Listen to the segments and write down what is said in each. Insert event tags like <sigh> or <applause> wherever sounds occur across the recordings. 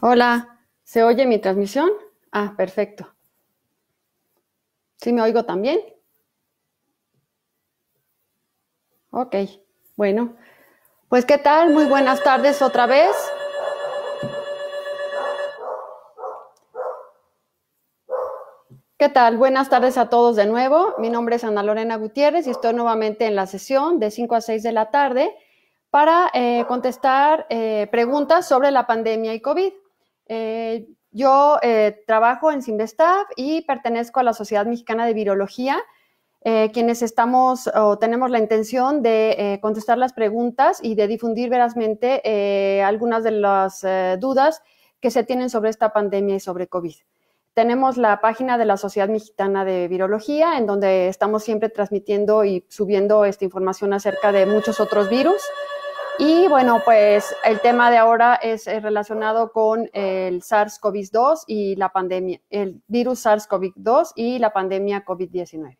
Hola, ¿se oye mi transmisión? Ah, perfecto. ¿Sí me oigo también? Ok, bueno. Pues qué tal, muy buenas tardes otra vez. ¿Qué tal? Buenas tardes a todos de nuevo. Mi nombre es Ana Lorena Gutiérrez y estoy nuevamente en la sesión de 5 a 6 de la tarde para eh, contestar eh, preguntas sobre la pandemia y COVID. Eh, yo eh, trabajo en Simvestav y pertenezco a la Sociedad Mexicana de Virología, eh, quienes estamos o tenemos la intención de contestar las preguntas y de difundir verazmente algunas de las dudas que se tienen sobre esta pandemia y sobre COVID. Tenemos la página de la Sociedad Mexicana de Virología, en donde estamos siempre transmitiendo y subiendo esta información acerca de muchos otros virus. Y bueno, pues el tema de ahora es eh, relacionado con el SARS-CoV-2 y la pandemia, el virus SARS-CoV-2 y la pandemia COVID-19.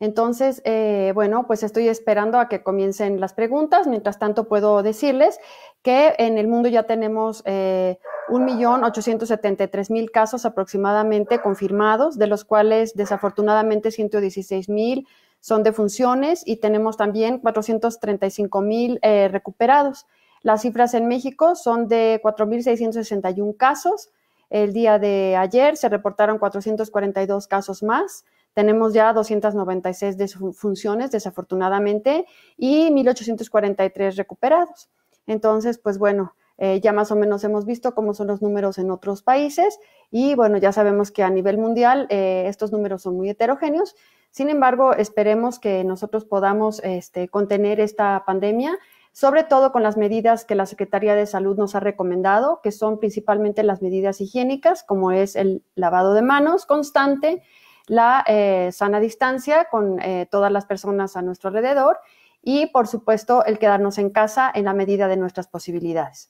Entonces, eh, bueno, pues estoy esperando a que comiencen las preguntas. Mientras tanto, puedo decirles que en el mundo ya tenemos eh, 1.873.000 casos aproximadamente confirmados, de los cuales desafortunadamente 116.000 son funciones y tenemos también 435 mil eh, recuperados. Las cifras en México son de 4.661 casos. El día de ayer se reportaron 442 casos más. Tenemos ya 296 defunciones, desafortunadamente, y 1.843 recuperados. Entonces, pues bueno, eh, ya más o menos hemos visto cómo son los números en otros países y bueno, ya sabemos que a nivel mundial eh, estos números son muy heterogéneos. Sin embargo, esperemos que nosotros podamos este, contener esta pandemia, sobre todo con las medidas que la Secretaría de Salud nos ha recomendado, que son principalmente las medidas higiénicas, como es el lavado de manos constante, la eh, sana distancia con eh, todas las personas a nuestro alrededor y, por supuesto, el quedarnos en casa en la medida de nuestras posibilidades.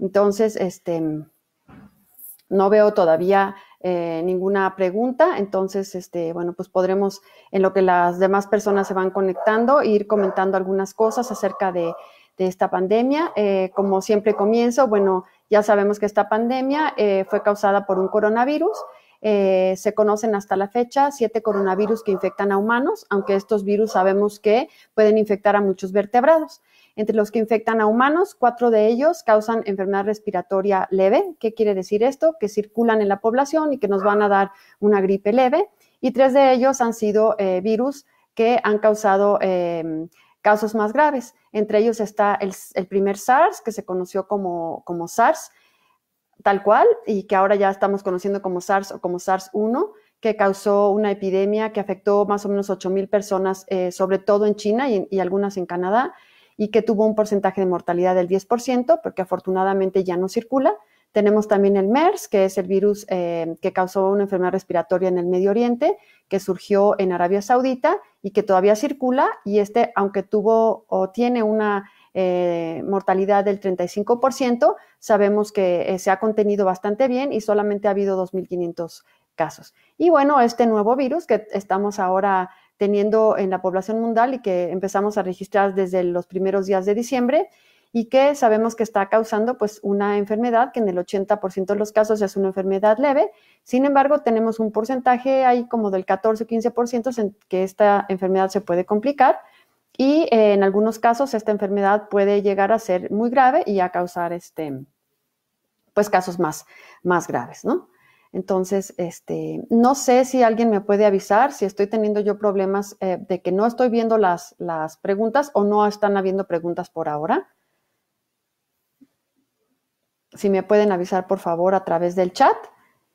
Entonces, este, no veo todavía eh, ninguna pregunta. Entonces, este, bueno, pues podremos, en lo que las demás personas se van conectando, ir comentando algunas cosas acerca de, de esta pandemia. Eh, como siempre comienzo, bueno, ya sabemos que esta pandemia eh, fue causada por un coronavirus. se conocen hasta la fecha siete coronavirus que infectan a humanos, aunque estos virus sabemos que pueden infectar a muchos vertebrados. Entre los que infectan a humanos, cuatro de ellos causan enfermedad respiratoria leve. ¿Qué quiere decir esto? Que circulan en la población y que nos van a dar una gripe leve. Y tres de ellos han sido eh, virus que han causado em, casos más graves. Entre ellos está el, primer SARS, que se conoció como, SARS, tal cual, y que ahora ya estamos conociendo como SARS o como SARS-1, que causó una epidemia que afectó más o menos 8.000 personas, eh, sobre todo en China y, algunas en Canadá y que tuvo un porcentaje de mortalidad del 10%, porque afortunadamente ya no circula. Tenemos también el MERS, que es el virus eh, que causó una enfermedad respiratoria en el Medio Oriente, que surgió en Arabia Saudita y que todavía circula. Y este, aunque tuvo o tiene una eh, mortalidad del 35%, sabemos que eh, se ha contenido bastante bien y solamente ha habido 2.500 casos. Y bueno, este nuevo virus que estamos ahora teniendo en la población mundial y que empezamos a registrar desde los primeros días de diciembre y que sabemos que está causando pues una enfermedad que en el 80% de los casos es una enfermedad leve. Sin embargo, tenemos un porcentaje ahí como del 14 o 15% en que esta enfermedad se puede complicar y eh, en algunos casos esta enfermedad puede llegar a ser muy grave y a causar este pues casos más, más graves, ¿no? Entonces, este, no sé si alguien me puede avisar si estoy teniendo yo problemas eh, de que no estoy viendo las, preguntas o no están habiendo preguntas por ahora. Si me pueden avisar, por favor, a través del chat.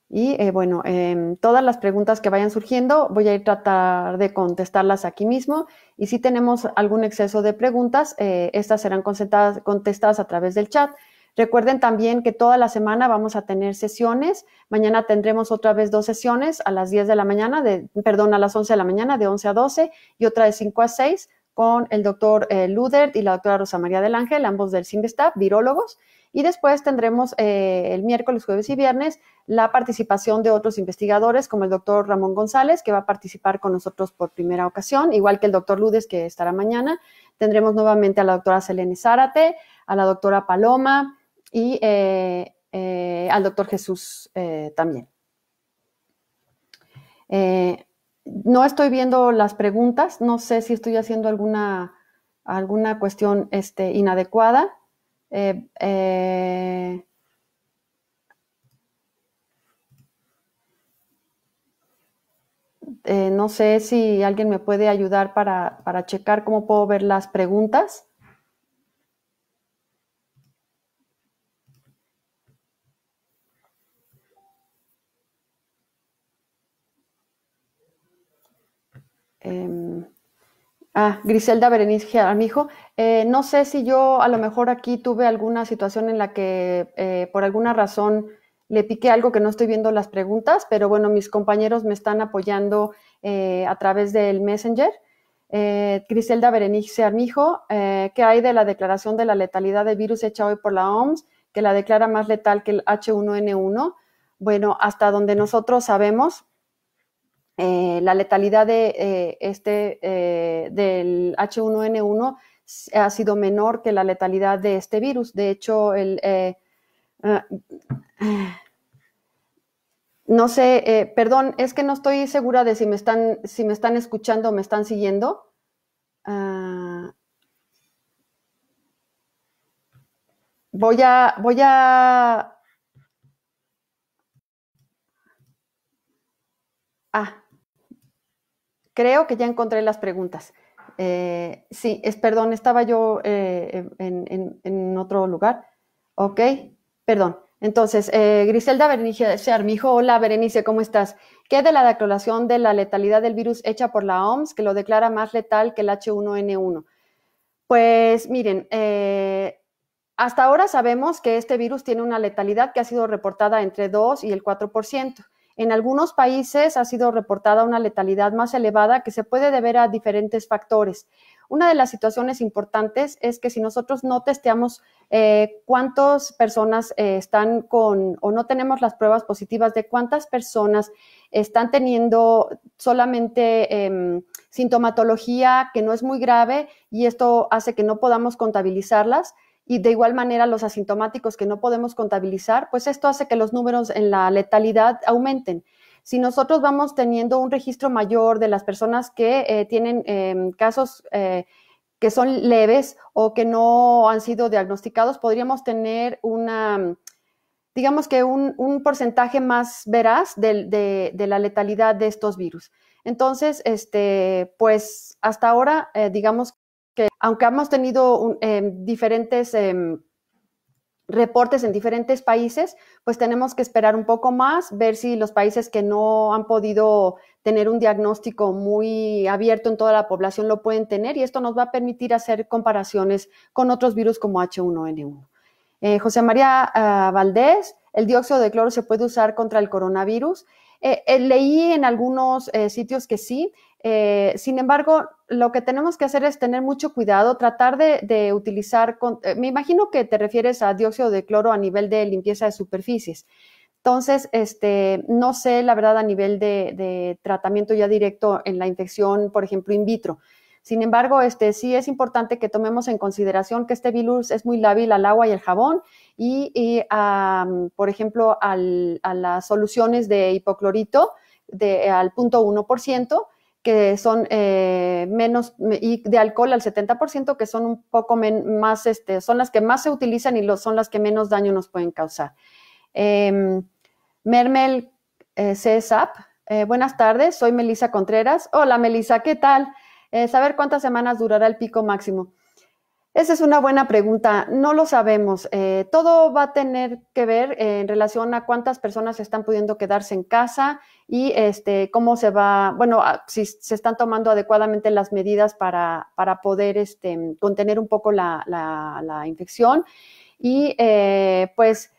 Y eh, bueno, em, todas las preguntas que vayan surgiendo voy a ir tratar de contestarlas aquí mismo. Y si tenemos algún exceso de preguntas, eh, estas serán contestadas a través del chat Recuerden también que toda la semana vamos a tener sesiones. Mañana tendremos otra vez dos sesiones a las 10 de la mañana, de, perdón, a las 11 de la mañana, de 11 a 12 y otra de 5 a 6 con el doctor eh, Luder Ludert y la doctora Rosa María del Ángel, ambos del CIMBESTAP, virólogos. Y después tendremos eh, el miércoles, jueves y viernes la participación de otros investigadores, como el doctor Ramón González, que va a participar con nosotros por primera ocasión, igual que el doctor Ludes, que estará mañana. Tendremos nuevamente a la doctora Selene Zárate, a la doctora Paloma, y eh, eh, al doctor Jesús eh, también. no estoy viendo las preguntas, no sé si estoy haciendo alguna, alguna cuestión este, inadecuada. no sé si alguien me puede ayudar para, para checar cómo puedo ver las preguntas. Em, ah, Griselda Berenice Armijo. Eh, no sé si yo a lo mejor aquí tuve alguna situación en la que eh, por alguna razón le piqué algo que no estoy viendo las preguntas, pero bueno, mis compañeros me están apoyando eh, a través del Messenger. Griselda Berenice Armijo, ¿qué hay de la declaración de la letalidad de virus hecha hoy por la OMS, que la declara más letal que el H1N1? Bueno, hasta donde nosotros sabemos, eh, la letalidad de, eh, este, eh, del H1N1 ha sido menor que la letalidad de este virus. De hecho, el, no sé, perdón, es que no estoy segura de si me están, si me están escuchando o me están siguiendo. Ah, voy a, voy a. Ah, Creo que ya encontré las preguntas. Eh, sí, es, perdón, estaba yo eh, en, otro lugar. Ok, perdón. Entonces, eh, Griselda Berenice Armijo, hola Berenice, ¿cómo estás? ¿Qué de la declaración de la letalidad del virus hecha por la OMS que lo declara más letal que el H1N1? Pues miren, hasta ahora sabemos que este virus tiene una letalidad que ha sido reportada entre 2 y el 4%. En algunos países ha sido reportada una letalidad más elevada que se puede deber a diferentes factores. Una de las situaciones importantes es que si nosotros no testeamos eh, cuántas personas eh, están con o no tenemos las pruebas positivas de cuántas personas están teniendo solamente em, sintomatología que no es muy grave y esto hace que no podamos contabilizarlas, y de igual manera los asintomáticos que no podemos contabilizar, pues esto hace que los números en la letalidad aumenten. Si nosotros vamos teniendo un registro mayor de las personas que eh, tienen em, casos eh, que son leves o que no han sido diagnosticados, podríamos tener una, digamos que un, porcentaje más veraz de, la letalidad de estos virus. Entonces, este, pues hasta ahora, eh, digamos aunque hemos tenido em, diferentes em, reportes en diferentes países, pues tenemos que esperar un poco más, ver si los países que no han podido tener un diagnóstico muy abierto en toda la población lo pueden tener y esto nos va a permitir hacer comparaciones con otros virus como H1N1. Eh, José María ah, Valdés, el dióxido de cloro se puede usar contra el coronavirus. Eh, eh, leí en algunos sitios que sí, eh, sin embargo, lo que tenemos que hacer es tener mucho cuidado, tratar de, utilizar, eh, me imagino que te refieres a dióxido de cloro a nivel de limpieza de superficies. Entonces, este, no sé la verdad a nivel de, tratamiento ya directo en la infección, por ejemplo, in vitro. Sin embargo, este, sí es importante que tomemos en consideración que este virus es muy lábil al agua y al jabón y, por ejemplo, a las soluciones de hipoclorito de, al 0.1% que son eh, menos, y de alcohol al 70%, que son un poco más, este, son las que más se utilizan y son las que menos daño nos pueden causar. Em, Mermel eh, CSAP, eh, buenas tardes, soy Melisa Contreras. Hola Melisa, ¿qué tal? saber cuántas semanas durará el pico máximo. Esa es una buena pregunta. No lo sabemos. Eh, todo va a tener que ver en relación a cuántas personas están pudiendo quedarse en casa y este, cómo se va, bueno, si se están tomando adecuadamente las medidas para, poder este, contener un poco la, infección. Y eh, pues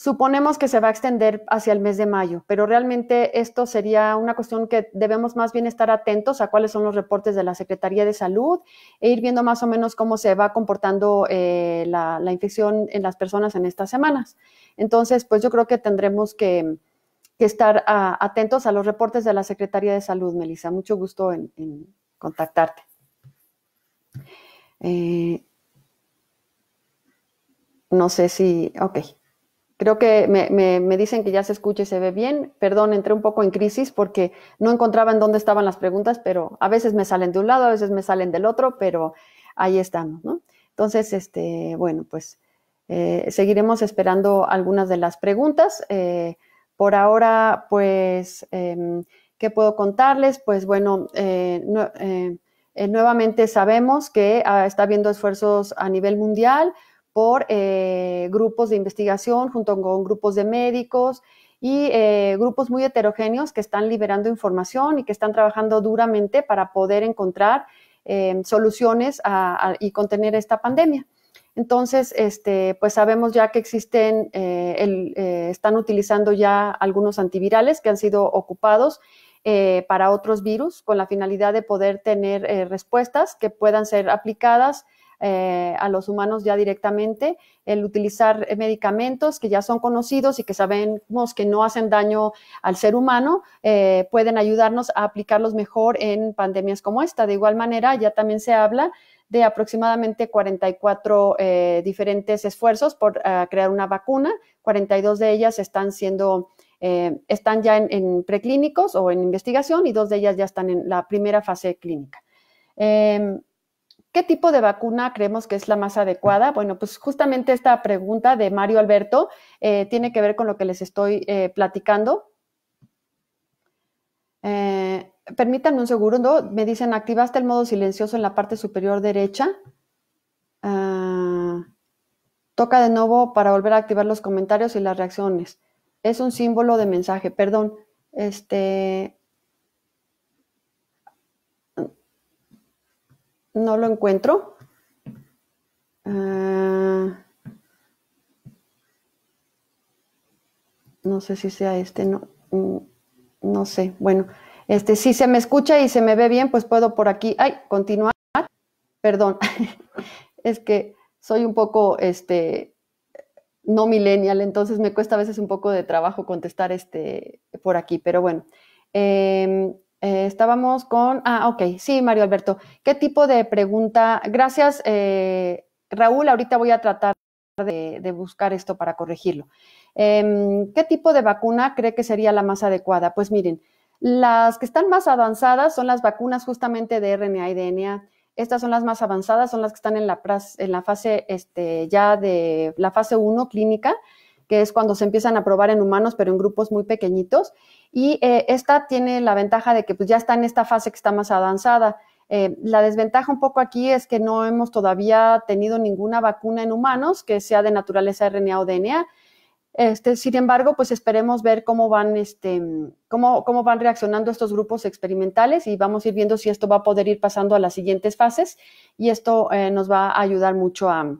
Suponemos que se va a extender hacia el mes de mayo, pero realmente esto sería una cuestión que debemos más bien estar atentos a cuáles son los reportes de la Secretaría de Salud e ir viendo más o menos cómo se va comportando eh, la, infección en las personas en estas semanas. Entonces, pues yo creo que tendremos que, estar ah, atentos a los reportes de la Secretaría de Salud, Melissa. Mucho gusto en, contactarte. Eh, no sé si, ok. Creo que me, dicen que ya se escucha y se ve bien. Perdón, entré un poco en crisis porque no encontraba en dónde estaban las preguntas, pero a veces me salen de un lado, a veces me salen del otro, pero ahí estamos, ¿no? Entonces, este, bueno, pues eh, seguiremos esperando algunas de las preguntas. Eh, por ahora, pues, em, ¿qué puedo contarles? Pues bueno, eh, nuevamente sabemos que ah, está habiendo esfuerzos a nivel mundial por eh, grupos de investigación junto con grupos de médicos y eh, grupos muy heterogéneos que están liberando información y que están trabajando duramente para poder encontrar eh, soluciones y contener esta pandemia. Entonces, este, pues sabemos ya que existen, están utilizando ya algunos antivirales que han sido ocupados para otros virus con la finalidad de poder tener respuestas que puedan ser aplicadas eh, a los humanos ya directamente, el utilizar eh, medicamentos que ya son conocidos y que sabemos que no hacen daño al ser humano, eh, pueden ayudarnos a aplicarlos mejor en pandemias como esta. De igual manera, ya también se habla de aproximadamente 44 diferentes esfuerzos por crear una vacuna, 42 de ellas están siendo... están ya en, preclínicos o en investigación y dos de ellas ya están en la primera fase clínica. Em, ¿Qué tipo de vacuna creemos que es la más adecuada? Bueno, pues justamente esta pregunta de Mario Alberto eh, tiene que ver con lo que les estoy eh, platicando. Eh, permítanme un segundo, me dicen, ¿activaste el modo silencioso en la parte superior derecha? Ah, toca de nuevo para volver a activar los comentarios y las reacciones. Es un símbolo de mensaje, perdón. Este, No lo encuentro. Ah, no sé si sea este, no, mm, no sé. Bueno, este, si se me escucha y se me ve bien, pues puedo por aquí. Ay, continuar. Perdón. <laughs> es que soy un poco este no millennial, entonces me cuesta a veces un poco de trabajo contestar este por aquí, pero bueno. Em, eh, estábamos con, ah, ok, sí, Mario Alberto. ¿Qué tipo de pregunta? Gracias, eh, Raúl, ahorita voy a tratar de, buscar esto para corregirlo. Em, ¿Qué tipo de vacuna cree que sería la más adecuada? Pues miren, las que están más avanzadas son las vacunas justamente de RNA y DNA. Estas son las más avanzadas, son las que están en la, fase este, ya de la fase 1 clínica que es cuando se empiezan a probar en humanos, pero en grupos muy pequeñitos. Y eh, esta tiene la ventaja de que pues, ya está en esta fase que está más avanzada. Eh, la desventaja un poco aquí es que no hemos todavía tenido ninguna vacuna en humanos que sea de naturaleza RNA o DNA. Este, sin embargo, pues esperemos ver cómo van, este, cómo, cómo van reaccionando estos grupos experimentales y vamos a ir viendo si esto va a poder ir pasando a las siguientes fases y esto eh, nos va a ayudar mucho a,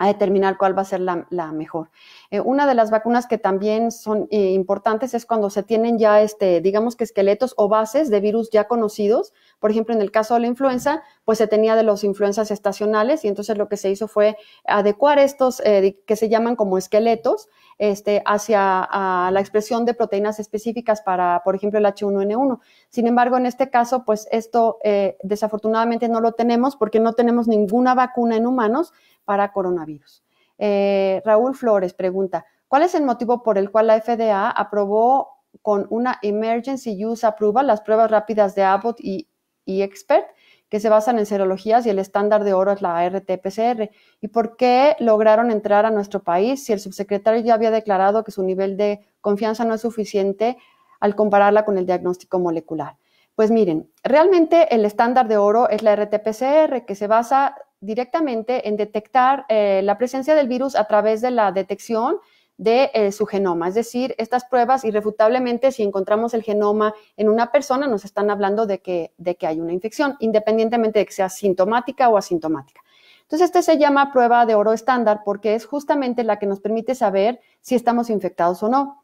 a determinar cuál va a ser la, mejor. Eh, una de las vacunas que también son eh, importantes es cuando se tienen ya, este, digamos que esqueletos o bases de virus ya conocidos. Por ejemplo, en el caso de la influenza, pues se tenía de los influencias estacionales y entonces lo que se hizo fue adecuar estos eh, que se llaman como esqueletos este, hacia la expresión de proteínas específicas para, por ejemplo, el H1N1. Sin embargo, en este caso, pues esto eh, desafortunadamente no lo tenemos porque no tenemos ninguna vacuna en humanos para coronavirus. Eh, Raúl Flores pregunta, ¿cuál es el motivo por el cual la FDA aprobó con una Emergency Use Approval las pruebas rápidas de Abbott y Expert? que se basan en serologías y el estándar de oro es la RT-PCR. ¿Y por qué lograron entrar a nuestro país si el subsecretario ya había declarado que su nivel de confianza no es suficiente al compararla con el diagnóstico molecular? Pues miren, realmente el estándar de oro es la RT-PCR, que se basa directamente en detectar eh, la presencia del virus a través de la detección de eh, su genoma. Es decir, estas pruebas irrefutablemente, si encontramos el genoma en una persona, nos están hablando de que, de que hay una infección, independientemente de que sea sintomática o asintomática. Entonces, este se llama prueba de oro estándar porque es justamente la que nos permite saber si estamos infectados o no.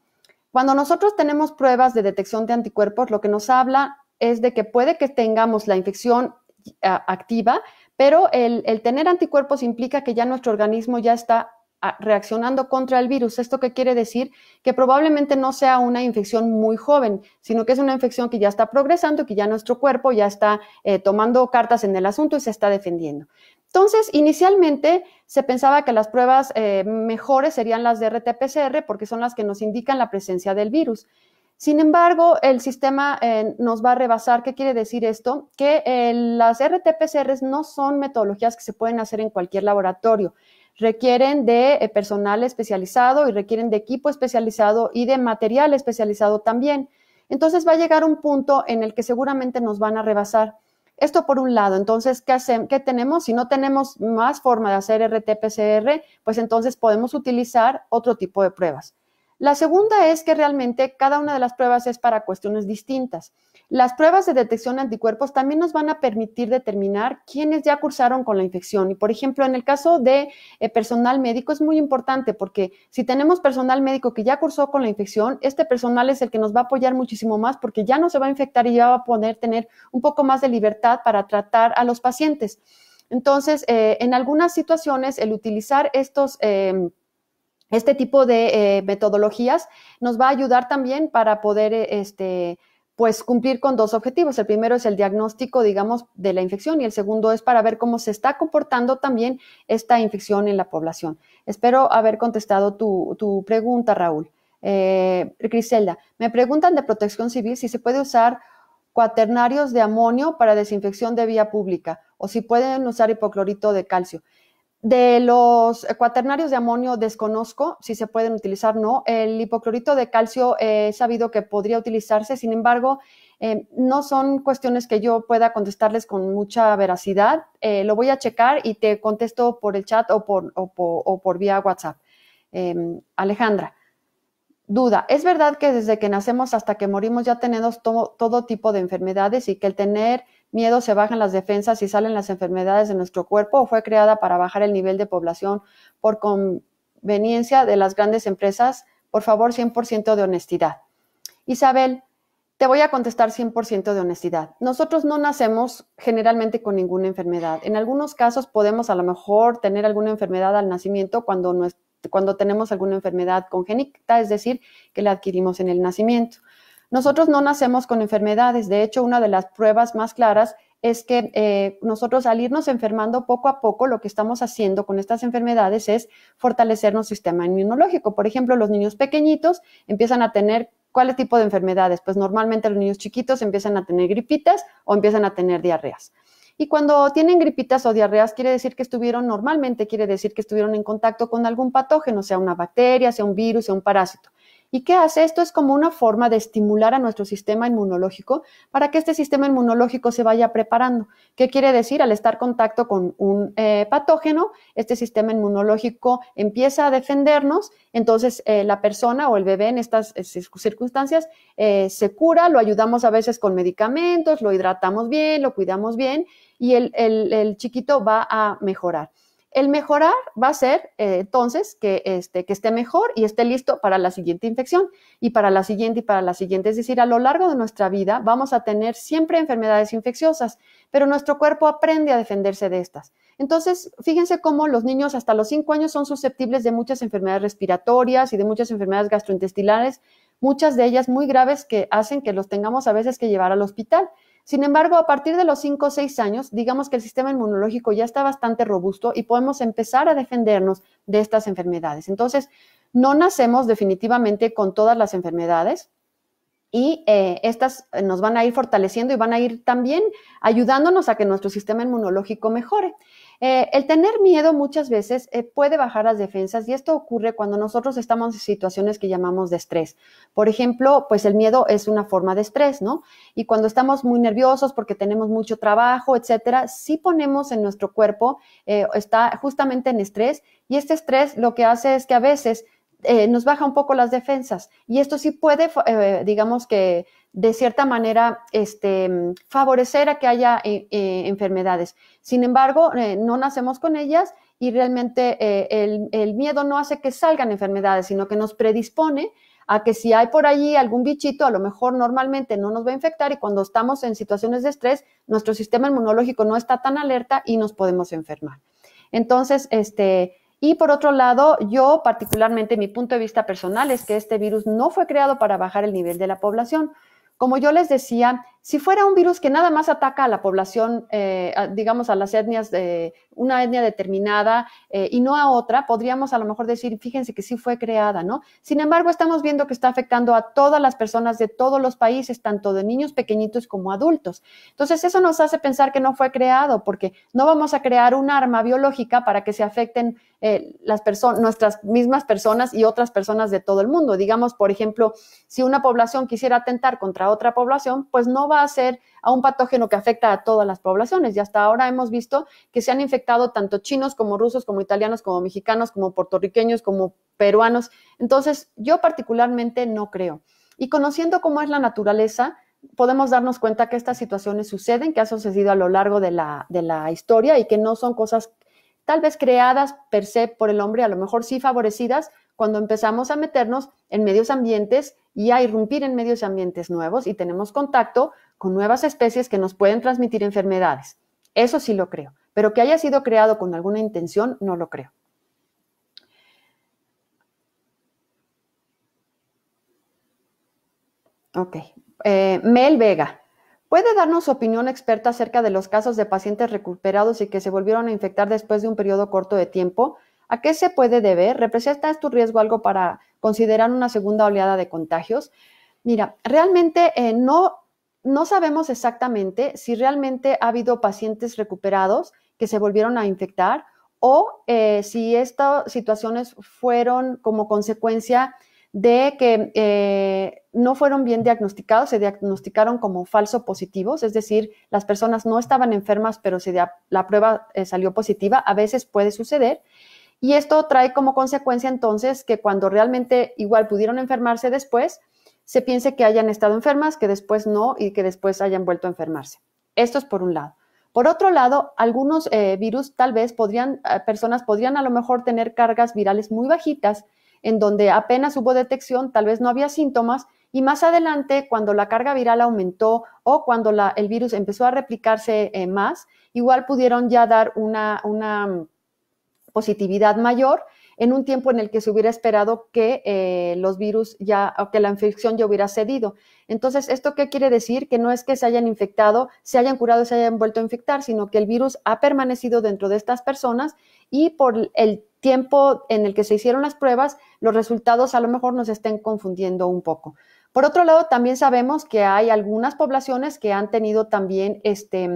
Cuando nosotros tenemos pruebas de detección de anticuerpos, lo que nos habla es de que puede que tengamos la infección eh, activa, pero el, el, tener anticuerpos implica que ya nuestro organismo ya está reaccionando contra el virus. ¿Esto qué quiere decir? Que probablemente no sea una infección muy joven, sino que es una infección que ya está progresando, que ya nuestro cuerpo ya está eh, tomando cartas en el asunto y se está defendiendo. Entonces, inicialmente se pensaba que las pruebas eh, mejores serían las de RT-PCR porque son las que nos indican la presencia del virus. Sin embargo, el sistema eh, nos va a rebasar. ¿Qué quiere decir esto? Que las rt no son metodologías que se pueden hacer en cualquier laboratorio requieren de eh, personal especializado y requieren de equipo especializado y de material especializado también. Entonces va a llegar un punto en el que seguramente nos van a rebasar. Esto por un lado. Entonces, ¿qué, tenemos? Si no tenemos más forma de hacer RT-PCR, pues entonces podemos utilizar otro tipo de pruebas. La segunda es que realmente cada una de las pruebas es para cuestiones distintas. Las pruebas de detección de anticuerpos también nos van a permitir determinar quiénes ya cursaron con la infección. Y, por ejemplo, en el caso de eh, personal médico es muy importante porque si tenemos personal médico que ya cursó con la infección, este personal es el que nos va a apoyar muchísimo más porque ya no se va a infectar y ya va a poder tener un poco más de libertad para tratar a los pacientes. Entonces, eh, en algunas situaciones, el utilizar estos... Em, este tipo de eh, metodologías nos va a ayudar también para poder este, pues cumplir con dos objetivos. El primero es el diagnóstico, digamos, de la infección y el segundo es para ver cómo se está comportando también esta infección en la población. Espero haber contestado tu, pregunta, Raúl. Eh, Griselda, me preguntan de protección civil si se puede usar cuaternarios de amonio para desinfección de vía pública o si pueden usar hipoclorito de calcio. De los cuaternarios de amonio desconozco si se pueden utilizar o no. El hipoclorito de calcio eh, he sabido que podría utilizarse, sin embargo, eh, no son cuestiones que yo pueda contestarles con mucha veracidad. Eh, lo voy a checar y te contesto por el chat o por, o por, vía WhatsApp. Em, Alejandra, duda, ¿es verdad que desde que nacemos hasta que morimos ya tenemos todo tipo de enfermedades y que el tener miedo se bajan las defensas y salen las enfermedades de nuestro cuerpo o fue creada para bajar el nivel de población por conveniencia de las grandes empresas? Por favor, 100% de honestidad. Isabel, te voy a contestar 100% de honestidad. Nosotros no nacemos generalmente con ninguna enfermedad. En algunos casos podemos a lo mejor tener alguna enfermedad al nacimiento cuando, cuando tenemos alguna enfermedad congénita, es decir, que la adquirimos en el nacimiento. Nosotros no nacemos con enfermedades, de hecho una de las pruebas más claras es que eh, nosotros al irnos enfermando poco a poco, lo que estamos haciendo con estas enfermedades es fortalecer nuestro sistema inmunológico. Por ejemplo, los niños pequeñitos empiezan a tener ¿Cuál tipo de enfermedades? Pues normalmente los niños chiquitos empiezan a tener gripitas o empiezan a tener diarreas. Y cuando tienen gripitas o diarreas, quiere decir que estuvieron, normalmente quiere decir que estuvieron en contacto con algún patógeno, sea una bacteria, sea un virus, sea un parásito. ¿Y qué hace? Esto es como una forma de estimular a nuestro sistema inmunológico para que este sistema inmunológico se vaya preparando. ¿Qué quiere decir? Al estar en contacto con un eh, patógeno, este sistema inmunológico empieza a defendernos, entonces eh, la persona o el bebé en estas eh, circunstancias se cura, lo ayudamos a veces con medicamentos, lo hidratamos bien, lo cuidamos bien y el chiquito va a mejorar. El mejorar va a ser eh, entonces que, este, que esté mejor y esté listo para la siguiente infección y para la siguiente y para la siguiente. Es decir, a lo largo de nuestra vida vamos a tener siempre enfermedades infecciosas, pero nuestro cuerpo aprende a defenderse de estas. Entonces, fíjense cómo los niños hasta los 5 años son susceptibles de muchas enfermedades respiratorias y de muchas enfermedades gastrointestinales, muchas de ellas muy graves que hacen que los tengamos a veces que llevar al hospital. Sin embargo, a partir de los 5 o 6 años, digamos que el sistema inmunológico ya está bastante robusto y podemos empezar a defendernos de estas enfermedades. Entonces, no nacemos definitivamente con todas las enfermedades y eh, estas eh, nos van a ir fortaleciendo y van a ir también ayudándonos a que nuestro sistema inmunológico mejore. Eh, el tener miedo muchas veces eh, puede bajar las defensas y esto ocurre cuando nosotros estamos en situaciones que llamamos de estrés. Por ejemplo, pues el miedo es una forma de estrés, ¿no? Y cuando estamos muy nerviosos porque tenemos mucho trabajo, etcétera, sí ponemos en nuestro cuerpo, eh, está justamente en estrés y este estrés lo que hace es que a veces nos baja un poco las defensas y esto sí puede, digamos que de cierta manera este, favorecer a que haya eh, eh, enfermedades. Sin embargo, eh, no nacemos con ellas y realmente el, el miedo no hace que salgan enfermedades, sino que nos predispone a que si hay por allí algún bichito, a lo mejor normalmente no nos va a infectar y cuando estamos en situaciones de estrés, nuestro sistema inmunológico no está tan alerta y nos podemos enfermar. Entonces, este, y por otro lado, yo particularmente, mi punto de vista personal es que este virus no fue creado para bajar el nivel de la población, como yo les decía, si fuera un virus que nada más ataca a la población, eh, digamos a las etnias de una etnia determinada eh, y no a otra, podríamos a lo mejor decir, fíjense que sí fue creada, ¿no? Sin embargo, estamos viendo que está afectando a todas las personas de todos los países, tanto de niños pequeñitos como adultos. Entonces, eso nos hace pensar que no fue creado, porque no vamos a crear un arma biológica para que se afecten eh, las personas, nuestras mismas personas y otras personas de todo el mundo. Digamos, por ejemplo, si una población quisiera atentar contra otra población, pues no va a ser a un patógeno que afecta a todas las poblaciones. Y hasta ahora hemos visto que se han infectado tanto chinos como rusos, como italianos, como mexicanos, como puertorriqueños, como peruanos. Entonces, yo particularmente no creo. Y conociendo cómo es la naturaleza, podemos darnos cuenta que estas situaciones suceden, que ha sucedido a lo largo de la, de la historia y que no son cosas tal vez creadas per se por el hombre, a lo mejor sí favorecidas, cuando empezamos a meternos en medios ambientes y a irrumpir en medios ambientes nuevos y tenemos contacto con nuevas especies que nos pueden transmitir enfermedades. Eso sí lo creo, pero que haya sido creado con alguna intención, no lo creo. Ok. Eh, Mel Vega, ¿Puede darnos opinión experta acerca de los casos de pacientes recuperados y que se volvieron a infectar después de un periodo corto de tiempo? ¿A qué se puede deber? ¿Representa un riesgo algo para considerar una segunda oleada de contagios? Mira, realmente eh, no, no sabemos exactamente si realmente ha habido pacientes recuperados que se volvieron a infectar o eh, si estas situaciones fueron como consecuencia de que eh, no fueron bien diagnosticados, se diagnosticaron como falso positivos, es decir, las personas no estaban enfermas, pero se la prueba eh, salió positiva, a veces puede suceder. Y esto trae como consecuencia entonces que cuando realmente igual pudieron enfermarse después, se piense que hayan estado enfermas, que después no y que después hayan vuelto a enfermarse. Esto es por un lado. Por otro lado, algunos eh, virus tal vez podrían, personas podrían a lo mejor tener cargas virales muy bajitas en donde apenas hubo detección, tal vez no había síntomas, y más adelante, cuando la carga viral aumentó o cuando el virus empezó a replicarse eh, más, igual pudieron ya dar una mm, positividad mayor en un tiempo en el que se hubiera esperado que eh, los virus ya, o que la infección ya hubiera cedido. Entonces, ¿esto qué quiere decir? Que no es que se hayan infectado, se hayan curado, se hayan vuelto a infectar, sino que el virus ha permanecido dentro de estas personas y por el tiempo en el que se hicieron las pruebas, los resultados a lo mejor nos estén confundiendo un poco. Por otro lado, también sabemos que hay algunas poblaciones que han tenido también este,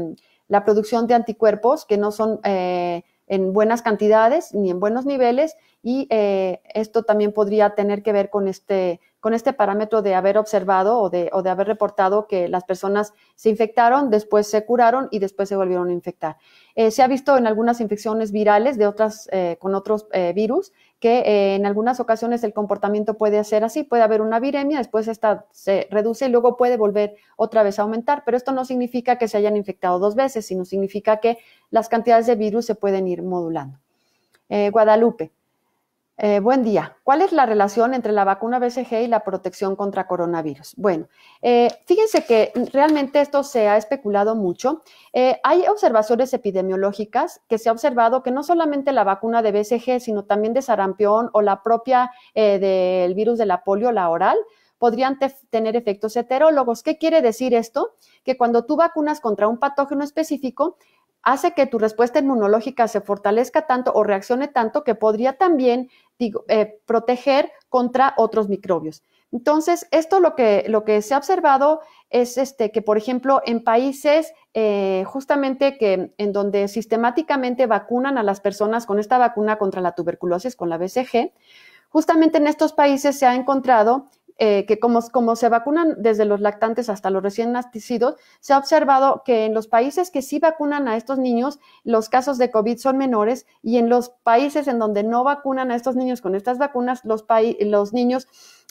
la producción de anticuerpos que no son... Eh, en buenas cantidades ni en buenos niveles y eh, esto también podría tener que ver con este, con este parámetro de haber observado o de, haber reportado que las personas se infectaron, después se curaron y después se volvieron a infectar. Eh, se ha visto en algunas infecciones virales de otras, eh, con otros virus que eh, en algunas ocasiones el comportamiento puede ser así, puede haber una viremia, después esta se reduce y luego puede volver otra vez a aumentar, pero esto no significa que se hayan infectado dos veces, sino significa que las cantidades de virus se pueden ir modulando. Eh, Guadalupe, eh, buen día. ¿Cuál es la relación entre la vacuna BCG y la protección contra coronavirus? Bueno, eh, fíjense que realmente esto se ha especulado mucho. Eh, hay observaciones epidemiológicas que se ha observado que no solamente la vacuna de BCG, sino también de sarampión o la propia del virus de la polio, la oral, podrían tener efectos heterólogos. ¿Qué quiere decir esto? Que cuando tú vacunas contra un patógeno específico, hace que tu respuesta inmunológica se fortalezca tanto o reaccione tanto que podría también eh, proteger contra otros microbios. Entonces, esto lo que, se ha observado es este, que, por ejemplo, en países eh, justamente que, en donde sistemáticamente vacunan a las personas con esta vacuna contra la tuberculosis, con la BCG, justamente en estos países se ha encontrado eh, que como, como, se vacunan desde los lactantes hasta los recién nacidos, se ha observado que en los países que sí vacunan a estos niños, los casos de COVID son menores y en los países en donde no vacunan a estos niños con estas vacunas, los, los niños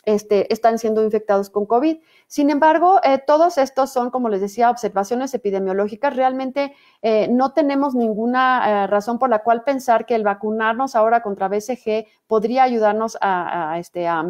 este, están siendo infectados con COVID. Sin embargo, eh, todos estos son, como les decía, observaciones epidemiológicas. Realmente eh, no tenemos ninguna razón por la cual pensar que el vacunarnos ahora contra BCG podría ayudarnos a, este, a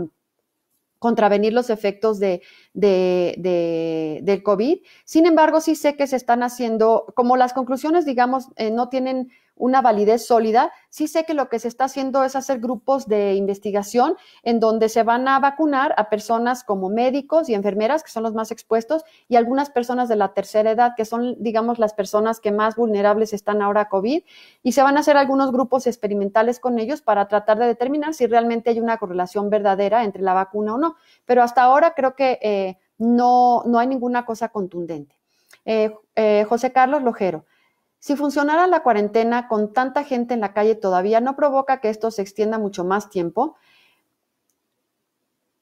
contravenir los efectos de, de, del COVID. Sin embargo, sí sé que se están haciendo, como las conclusiones, digamos, eh, no tienen una validez sólida, sí sé que lo que se está haciendo es hacer grupos de investigación en donde se van a vacunar a personas como médicos y enfermeras, que son los más expuestos, y algunas personas de la tercera edad, que son, digamos, las personas que más vulnerables están ahora a COVID, y se van a hacer algunos grupos experimentales con ellos para tratar de determinar si realmente hay una correlación verdadera entre la vacuna o no. Pero hasta ahora creo que eh, no, hay ninguna cosa contundente. Eh, eh, José Carlos Lojero, si funcionara la cuarentena con tanta gente en la calle todavía, ¿no provoca que esto se extienda mucho más tiempo?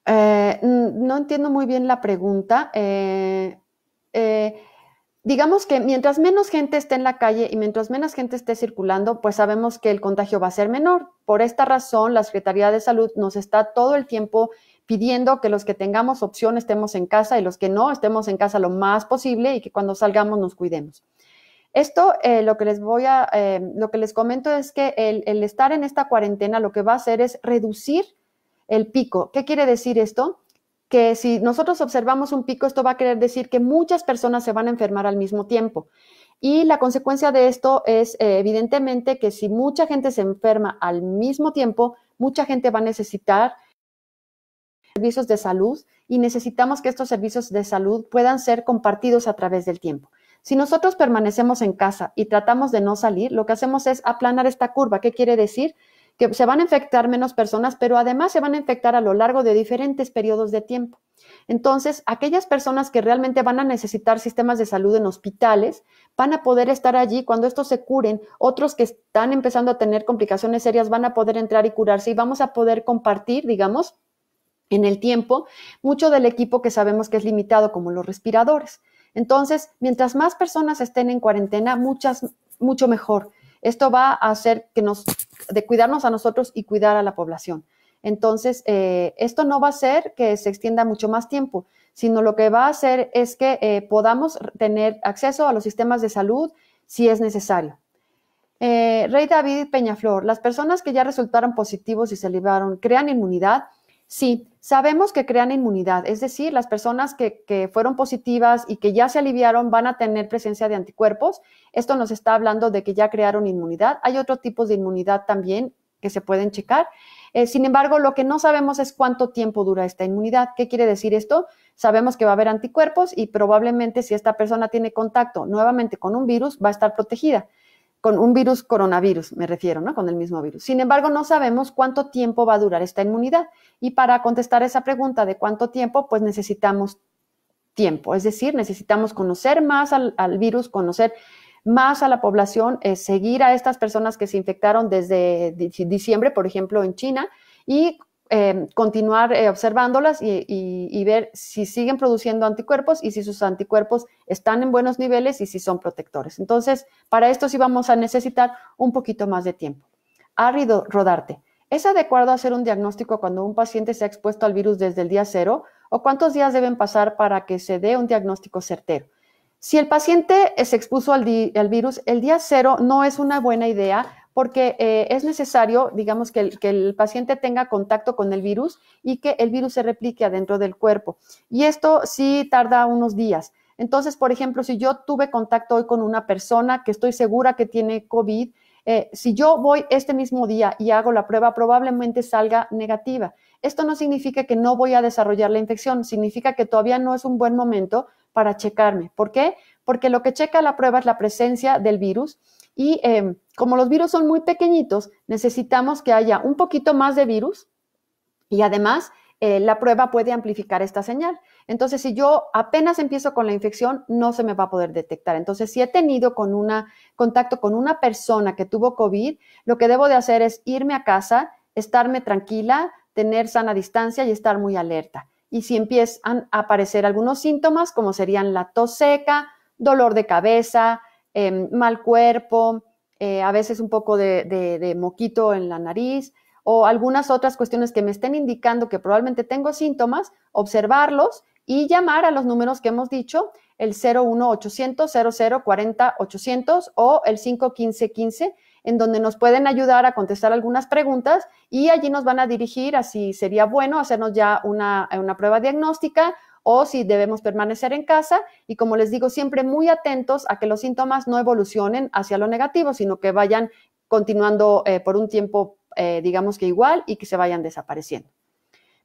Eh, no entiendo muy bien la pregunta. Eh, eh, digamos que mientras menos gente esté en la calle y mientras menos gente esté circulando, pues sabemos que el contagio va a ser menor. Por esta razón, la Secretaría de Salud nos está todo el tiempo pidiendo que los que tengamos opción estemos en casa y los que no estemos en casa lo más posible y que cuando salgamos nos cuidemos. Esto eh, lo que les voy a, eh, lo que les comento es que el, estar en esta cuarentena lo que va a hacer es reducir el pico. ¿Qué quiere decir esto? Que si nosotros observamos un pico, esto va a querer decir que muchas personas se van a enfermar al mismo tiempo. Y la consecuencia de esto es eh, evidentemente que si mucha gente se enferma al mismo tiempo, mucha gente va a necesitar servicios de salud y necesitamos que estos servicios de salud puedan ser compartidos a través del tiempo. Si nosotros permanecemos en casa y tratamos de no salir, lo que hacemos es aplanar esta curva. ¿Qué quiere decir? Que se van a infectar menos personas, pero además se van a infectar a lo largo de diferentes periodos de tiempo. Entonces, aquellas personas que realmente van a necesitar sistemas de salud en hospitales van a poder estar allí cuando estos se curen. Otros que están empezando a tener complicaciones serias van a poder entrar y curarse y vamos a poder compartir, digamos, en el tiempo, mucho del equipo que sabemos que es limitado, como los respiradores. Entonces, mientras más personas estén en cuarentena, muchas, mucho mejor. Esto va a hacer que nos, de cuidarnos a nosotros y cuidar a la población. Entonces, eh, esto no va a ser que se extienda mucho más tiempo, sino lo que va a hacer es que eh, podamos tener acceso a los sistemas de salud si es necesario. Eh, Rey David Peñaflor, las personas que ya resultaron positivos y se libraron, ¿crean inmunidad? Sí, sabemos que crean inmunidad, es decir, las personas que, fueron positivas y que ya se aliviaron van a tener presencia de anticuerpos. Esto nos está hablando de que ya crearon inmunidad. Hay otros tipos de inmunidad también que se pueden checar. Eh, sin embargo, lo que no sabemos es cuánto tiempo dura esta inmunidad. ¿Qué quiere decir esto? Sabemos que va a haber anticuerpos y probablemente si esta persona tiene contacto nuevamente con un virus va a estar protegida con un virus coronavirus, me refiero, ¿no? Con el mismo virus. Sin embargo, no sabemos cuánto tiempo va a durar esta inmunidad. Y para contestar esa pregunta de cuánto tiempo, pues necesitamos tiempo. Es decir, necesitamos conocer más al, virus, conocer más a la población, eh, seguir a estas personas que se infectaron desde diciembre, por ejemplo, en China, y Em, continuar eh, observándolas y, ver si siguen produciendo anticuerpos y si sus anticuerpos están en buenos niveles y si son protectores. Entonces, para esto sí vamos a necesitar un poquito más de tiempo. Arrido rodarte. ¿Es adecuado hacer un diagnóstico cuando un paciente se ha expuesto al virus desde el día cero? ¿O cuántos días deben pasar para que se dé un diagnóstico certero? Si el paciente eh, se expuso al, al virus, el día cero no es una buena idea porque eh, es necesario, digamos, que el, paciente tenga contacto con el virus y que el virus se replique adentro del cuerpo. Y esto sí tarda unos días. Entonces, por ejemplo, si yo tuve contacto hoy con una persona que estoy segura que tiene COVID, eh, si yo voy este mismo día y hago la prueba, probablemente salga negativa. Esto no significa que no voy a desarrollar la infección, significa que todavía no es un buen momento para checarme. ¿Por qué? Porque lo que checa la prueba es la presencia del virus y eh, como los virus son muy pequeñitos, necesitamos que haya un poquito más de virus y además eh, la prueba puede amplificar esta señal. Entonces, si yo apenas empiezo con la infección, no se me va a poder detectar. Entonces, si he tenido con contacto con una persona que tuvo COVID, lo que debo de hacer es irme a casa, estarme tranquila, tener sana distancia y estar muy alerta. Y si empiezan a aparecer algunos síntomas, como serían la tos seca, dolor de cabeza, Em, mal cuerpo, eh, a veces un poco de, moquito en la nariz o algunas otras cuestiones que me estén indicando que probablemente tengo síntomas, observarlos y llamar a los números que hemos dicho, el 01800 0040 800 o el 51515, en donde nos pueden ayudar a contestar algunas preguntas y allí nos van a dirigir a si sería bueno hacernos ya una, una prueba diagnóstica o si debemos permanecer en casa y como les digo, siempre muy atentos a que los síntomas no evolucionen hacia lo negativo, sino que vayan continuando eh, por un tiempo, eh, digamos que igual, y que se vayan desapareciendo.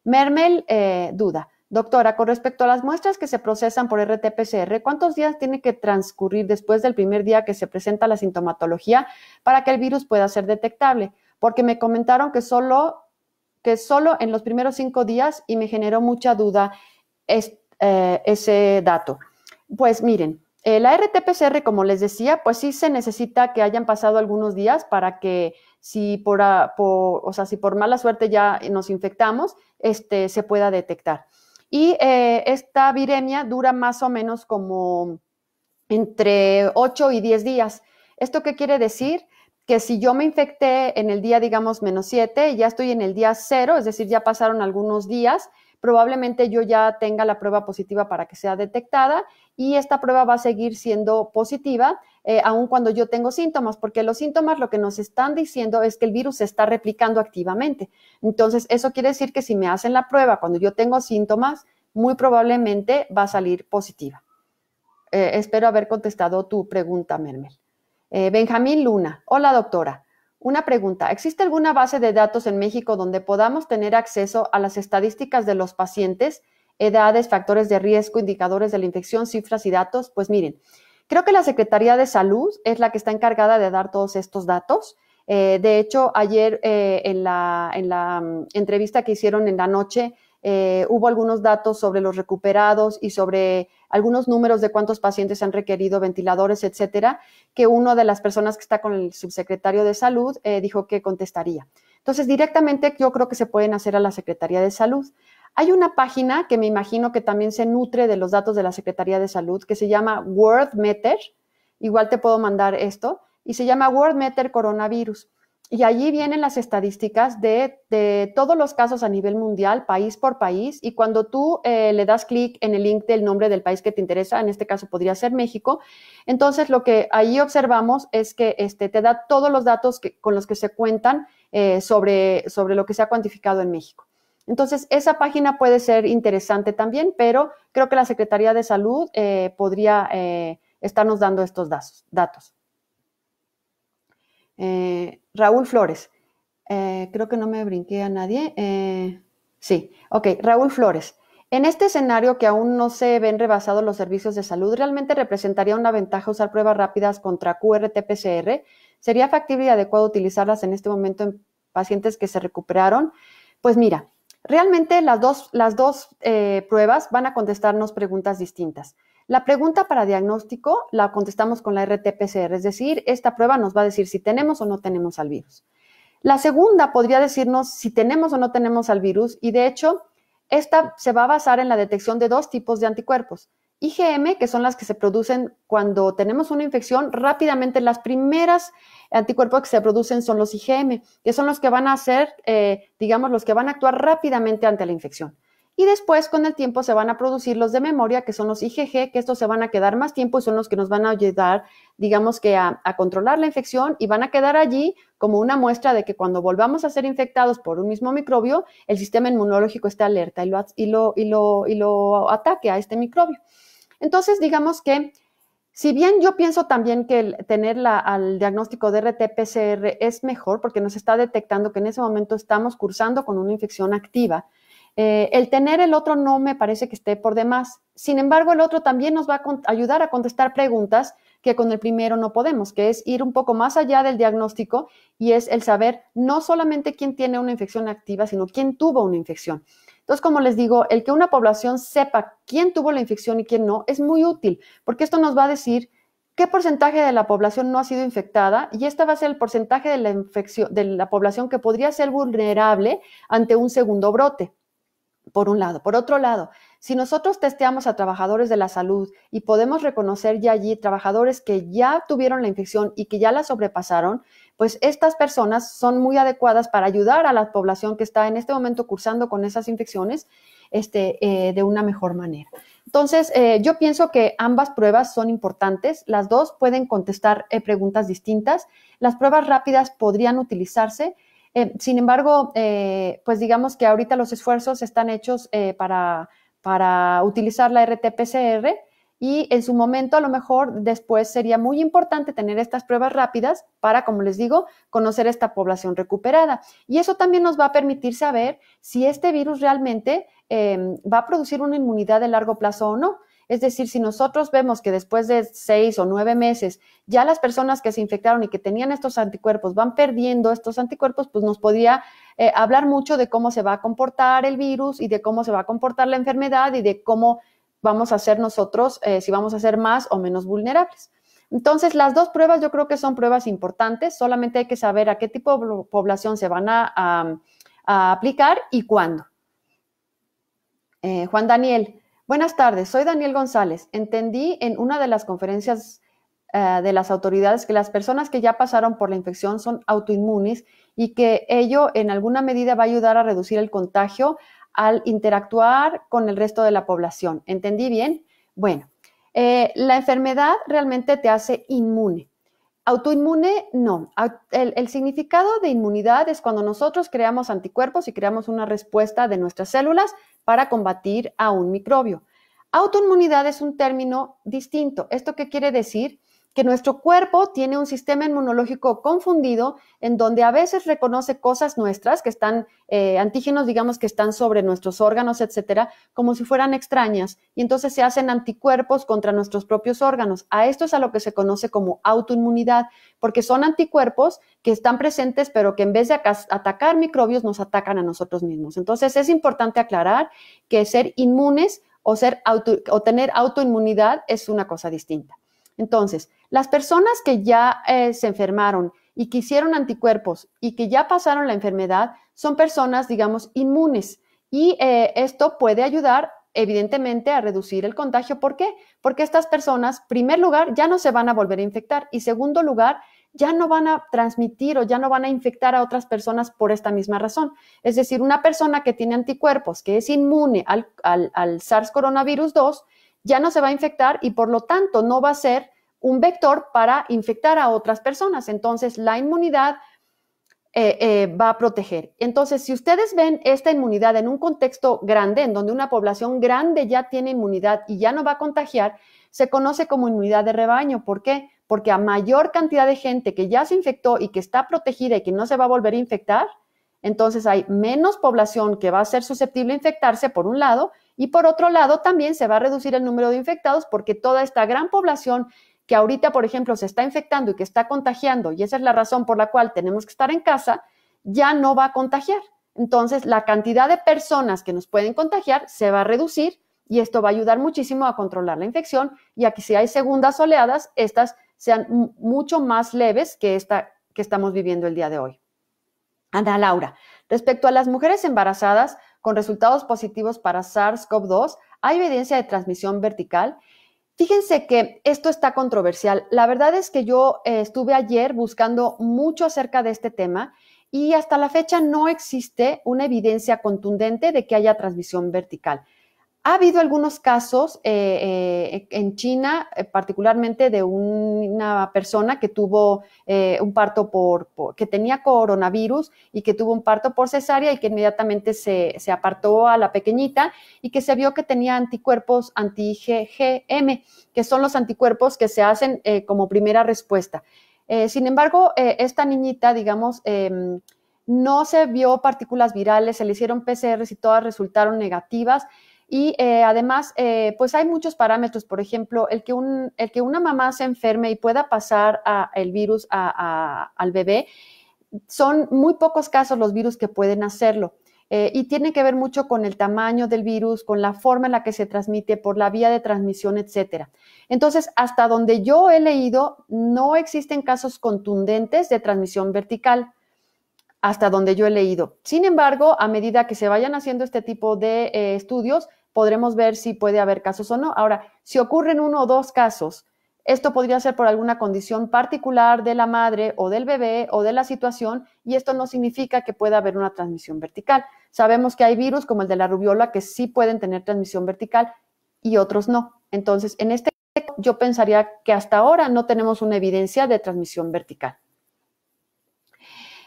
Mermel eh, duda, doctora, con respecto a las muestras que se procesan por RT-PCR, ¿cuántos días tiene que transcurrir después del primer día que se presenta la sintomatología para que el virus pueda ser detectable? Porque me comentaron que solo que solo en los primeros cinco días y me generó mucha duda es, eh, ese dato? Pues miren, eh, la RTPCR, como les decía, pues sí se necesita que hayan pasado algunos días para que si por, o si por mala suerte ya nos infectamos, este, se pueda detectar. Y eh, esta viremia dura más o menos como entre 8 y 10 días. ¿Esto qué quiere decir? Que si yo me infecté en el día, digamos, menos 7, ya estoy en el día 0, es decir, ya pasaron algunos días, probablemente yo ya tenga la prueba positiva para que sea detectada y esta prueba va a seguir siendo positiva, eh, aun cuando yo tengo síntomas, porque los síntomas lo que nos están diciendo es que el virus se está replicando activamente. Entonces, eso quiere decir que si me hacen la prueba cuando yo tengo síntomas, muy probablemente va a salir positiva. Eh, espero haber contestado tu pregunta, Mermel. Eh, Benjamín Luna, hola doctora. Una pregunta, ¿existe alguna base de datos en México donde podamos tener acceso a las estadísticas de los pacientes, edades, factores de riesgo, indicadores de la infección, cifras y datos? Pues miren, creo que la Secretaría de Salud es la que está encargada de dar todos estos datos. Eh, de hecho, ayer eh, en la mm, entrevista que hicieron en la noche eh, hubo algunos datos sobre los recuperados y sobre algunos números de cuántos pacientes han requerido ventiladores, etcétera, que una de las personas que está con el subsecretario de Salud eh, dijo que contestaría. Entonces, directamente yo creo que se pueden hacer a la Secretaría de Salud. Hay una página que me imagino que también se nutre de los datos de la Secretaría de Salud que se llama WorldMeter. Igual te puedo mandar esto. Y se llama WorldMeter Coronavirus y allí vienen las estadísticas de, todos los casos a nivel mundial, país por país, y cuando tú eh, le das clic en el link del nombre del país que te interesa, en este caso podría ser México, entonces lo que ahí observamos es que este, te da todos los datos con los que se cuentan eh, sobre, lo que se ha cuantificado en México. Entonces, esa página puede ser interesante también, pero creo que la Secretaría de Salud eh, podría estarnos dando estos datos. Eh, Raúl Flores, eh, creo que no me brinqué a nadie. Eh, sí, ok, Raúl Flores. En este escenario que aún no se ven rebasados los servicios de salud, ¿realmente representaría una ventaja usar pruebas rápidas contra QRT-PCR? ¿Sería factible y adecuado utilizarlas en este momento en pacientes que se recuperaron? Pues mira, realmente las dos, pruebas van a contestarnos preguntas distintas. La pregunta para diagnóstico la contestamos con la RT-PCR, es decir, esta prueba nos va a decir si tenemos o no tenemos al virus. La segunda podría decirnos si tenemos o no tenemos al virus y de hecho, esta se va a basar en la detección de dos tipos de anticuerpos. IgM, que son las que se producen cuando tenemos una infección, rápidamente las primeras anticuerpos que se producen son los IgM, que son los que van a ser, eh, digamos, los que van a actuar rápidamente ante la infección y después con el tiempo se van a producir los de memoria, que son los IgG, que estos se van a quedar más tiempo y son los que nos van a ayudar, digamos que a, controlar la infección y van a quedar allí como una muestra de que cuando volvamos a ser infectados por un mismo microbio, el sistema inmunológico está alerta y lo, y lo, y lo, ataque a este microbio. Entonces, digamos que si bien yo pienso también que tener al diagnóstico de RT-PCR es mejor porque nos está detectando que en ese momento estamos cursando con una infección activa, eh, el tener el otro no me parece que esté por demás. Sin embargo, el otro también nos va a ayudar a contestar preguntas que con el primero no podemos, que es ir un poco más allá del diagnóstico y es el saber no solamente quién tiene una infección activa, sino quién tuvo una infección. Entonces, como les digo, el que una población sepa quién tuvo la infección y quién no es muy útil, porque esto nos va a decir qué porcentaje de la población no ha sido infectada y este va a ser el porcentaje de la, infección, de la población que podría ser vulnerable ante un segundo brote por un lado. Por otro lado, si nosotros testeamos a trabajadores de la salud y podemos reconocer ya allí trabajadores que ya tuvieron la infección y que ya la sobrepasaron, pues estas personas son muy adecuadas para ayudar a la población que está en este momento cursando con esas infecciones este, eh, de una mejor manera. Entonces, eh, yo pienso que ambas pruebas son importantes. Las dos pueden contestar eh, preguntas distintas. Las pruebas rápidas podrían utilizarse eh, sin embargo, eh, pues digamos que ahorita los esfuerzos están hechos eh, para, para utilizar la RT-PCR y en su momento a lo mejor después sería muy importante tener estas pruebas rápidas para, como les digo, conocer esta población recuperada. Y eso también nos va a permitir saber si este virus realmente va a producir una inmunidad de largo plazo o no. Es decir, si nosotros vemos que después de seis o nueve meses ya las personas que se infectaron y que tenían estos anticuerpos van perdiendo estos anticuerpos, pues nos podría eh, hablar mucho de cómo se va a comportar el virus y de cómo se va a comportar la enfermedad y de cómo vamos a ser nosotros, eh, si vamos a ser más o menos vulnerables. Entonces, las dos pruebas yo creo que son pruebas importantes, solamente hay que saber a qué tipo de población se van a, aplicar y cuándo. Eh, Juan Daniel, Buenas tardes, soy Daniel González. Entendí en una de las conferencias eh, de las autoridades que las personas que ya pasaron por la infección son autoinmunes y que ello en alguna medida va a ayudar a reducir el contagio al interactuar con el resto de la población. ¿Entendí bien? Bueno, eh, la enfermedad realmente te hace inmune. Autoinmune, no. El, significado de inmunidad es cuando nosotros creamos anticuerpos y creamos una respuesta de nuestras células para combatir a un microbio. Autoinmunidad es un término distinto. ¿Esto qué quiere decir? que nuestro cuerpo tiene un sistema inmunológico confundido en donde a veces reconoce cosas nuestras que están, eh, antígenos, digamos, que están sobre nuestros órganos, etcétera, como si fueran extrañas. Y entonces se hacen anticuerpos contra nuestros propios órganos. A esto es a lo que se conoce como autoinmunidad, porque son anticuerpos que están presentes, pero que en vez de atacar microbios, nos atacan a nosotros mismos. Entonces es importante aclarar que ser inmunes o, ser o tener autoinmunidad es una cosa distinta. Entonces, las personas que ya eh, se enfermaron y que hicieron anticuerpos y que ya pasaron la enfermedad son personas, digamos, inmunes. Y eh, esto puede ayudar, evidentemente, a reducir el contagio. ¿Por qué? Porque estas personas, primer lugar, ya no se van a volver a infectar y segundo lugar, ya no van a transmitir o ya no van a infectar a otras personas por esta misma razón. Es decir, una persona que tiene anticuerpos, que es inmune al, al SARS coronavirus 2, ya no se va a infectar y por lo tanto no va a ser un vector para infectar a otras personas. Entonces, la inmunidad eh, eh, va a proteger. Entonces, si ustedes ven esta inmunidad en un contexto grande, en donde una población grande ya tiene inmunidad y ya no va a contagiar, se conoce como inmunidad de rebaño. ¿Por qué? Porque a mayor cantidad de gente que ya se infectó y que está protegida y que no se va a volver a infectar, entonces hay menos población que va a ser susceptible a infectarse, por un lado, y por otro lado, también se va a reducir el número de infectados porque toda esta gran población que ahorita, por ejemplo, se está infectando y que está contagiando, y esa es la razón por la cual tenemos que estar en casa, ya no va a contagiar. Entonces, la cantidad de personas que nos pueden contagiar se va a reducir y esto va a ayudar muchísimo a controlar la infección y a que si hay segundas oleadas, estas sean mucho más leves que esta que estamos viviendo el día de hoy. Ana Laura, respecto a las mujeres embarazadas, con resultados positivos para SARS-CoV-2, hay evidencia de transmisión vertical. Fíjense que esto está controversial. La verdad es que yo eh, estuve ayer buscando mucho acerca de este tema y hasta la fecha no existe una evidencia contundente de que haya transmisión vertical. Ha habido algunos casos eh, eh, en China, eh, particularmente de una persona que tuvo un parto por, que tenía coronavirus y que tuvo un parto por cesárea y que inmediatamente se, apartó a la pequeñita y que se vio que tenía anticuerpos anti gm que son los anticuerpos que se hacen como primera respuesta. sin embargo, esta niñita, digamos, em, no se vio partículas virales, se le hicieron PCRs y todas resultaron negativas. Y eh, además, eh, pues hay muchos parámetros, por ejemplo, el que, el que una mamá se enferme y pueda pasar el virus al bebé, son muy pocos casos los virus que pueden hacerlo. Eh, y tiene que ver mucho con el tamaño del virus, con la forma en la que se transmite, por la vía de transmisión, etcétera. Entonces, hasta donde yo he leído, no existen casos contundentes de transmisión vertical hasta donde yo he leído. Sin embargo, a medida que se vayan haciendo este tipo de eh, estudios, podremos ver si puede haber casos o no. Ahora, si ocurren uno o dos casos, esto podría ser por alguna condición particular de la madre o del bebé o de la situación y esto no significa que pueda haber una transmisión vertical. Sabemos que hay virus como el de la rubiola que sí pueden tener transmisión vertical y otros no. Entonces, en este yo pensaría que hasta ahora no tenemos una evidencia de transmisión vertical.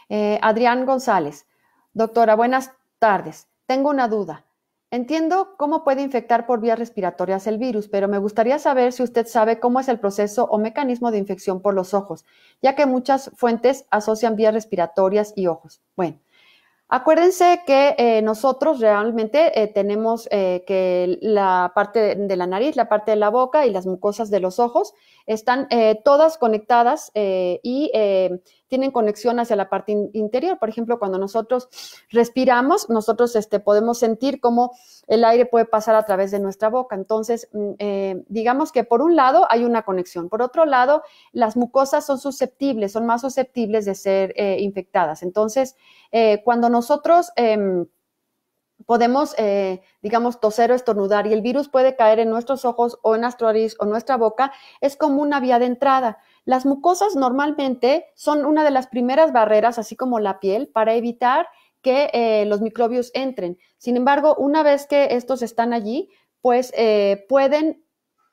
Eh, Adrián González, doctora, buenas tardes. Tengo una duda. Entiendo cómo puede infectar por vías respiratorias el virus, pero me gustaría saber si usted sabe cómo es el proceso o mecanismo de infección por los ojos, ya que muchas fuentes asocian vías respiratorias y ojos. Bueno, acuérdense que eh, nosotros realmente eh, tenemos que la parte de la nariz, la parte de la boca y las mucosas de los ojos están todas conectadas y tienen conexión hacia la parte interior. Por ejemplo, cuando nosotros respiramos, nosotros este, podemos sentir cómo el aire puede pasar a través de nuestra boca. Entonces, mm, eh, digamos que por un lado hay una conexión. Por otro lado, las mucosas son susceptibles, son más susceptibles de ser eh, infectadas. Entonces, eh, cuando nosotros em, podemos, digamos, toser o estornudar y el virus puede caer en nuestros ojos o en nuestra nariz o nuestra boca, es como una vía de entrada. Las mucosas normalmente son una de las primeras barreras, así como la piel, para evitar que eh, los microbios entren. Sin embargo, una vez que estos están allí, pues eh, pueden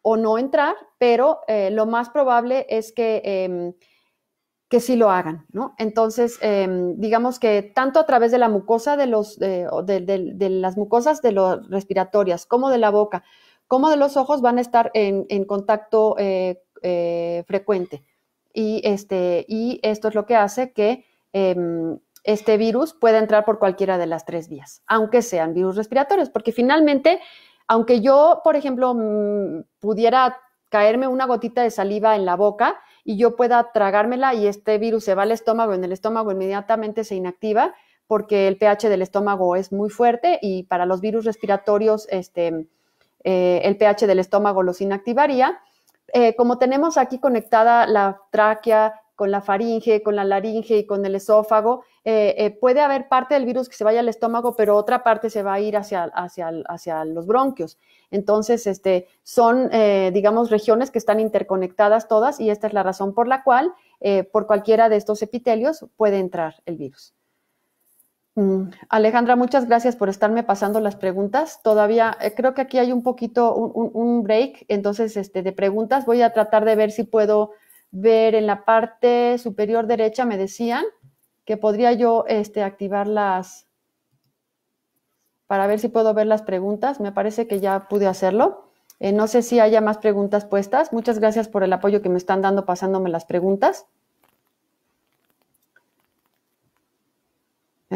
o no entrar, pero eh, lo más probable es que, em, que sí lo hagan, ¿no? Entonces, em, digamos que tanto a través de la mucosa de, los, de, las mucosas de respiratorias como de la boca, como de los ojos van a estar en, contacto eh, eh, frecuente. Y, este, y esto es lo que hace que em, este virus pueda entrar por cualquiera de las tres vías, aunque sean virus respiratorios, porque finalmente, aunque yo, por ejemplo, mm, pudiera caerme una gotita de saliva en la boca y yo pueda tragármela y este virus se va al estómago, en el estómago inmediatamente se inactiva porque el pH del estómago es muy fuerte y para los virus respiratorios este, eh, el pH del estómago los inactivaría eh, como tenemos aquí conectada la tráquea con la faringe, con la laringe y con el esófago, eh, eh, puede haber parte del virus que se vaya al estómago, pero otra parte se va a ir hacia, los bronquios. Entonces, este, son, digamos, regiones que están interconectadas todas y esta es la razón por la cual por cualquiera de estos epitelios puede entrar el virus. Mm, Alejandra, muchas gracias por estarme pasando las preguntas. Todavía eh, creo que aquí hay un poquito un, break, entonces este, de preguntas. Voy a tratar de ver si puedo ver en la parte superior derecha. Me decían que podría yo este, activar las para ver si puedo ver las preguntas. Me parece que ya pude hacerlo. Eh, no sé si haya más preguntas puestas. Muchas gracias por el apoyo que me están dando pasándome las preguntas.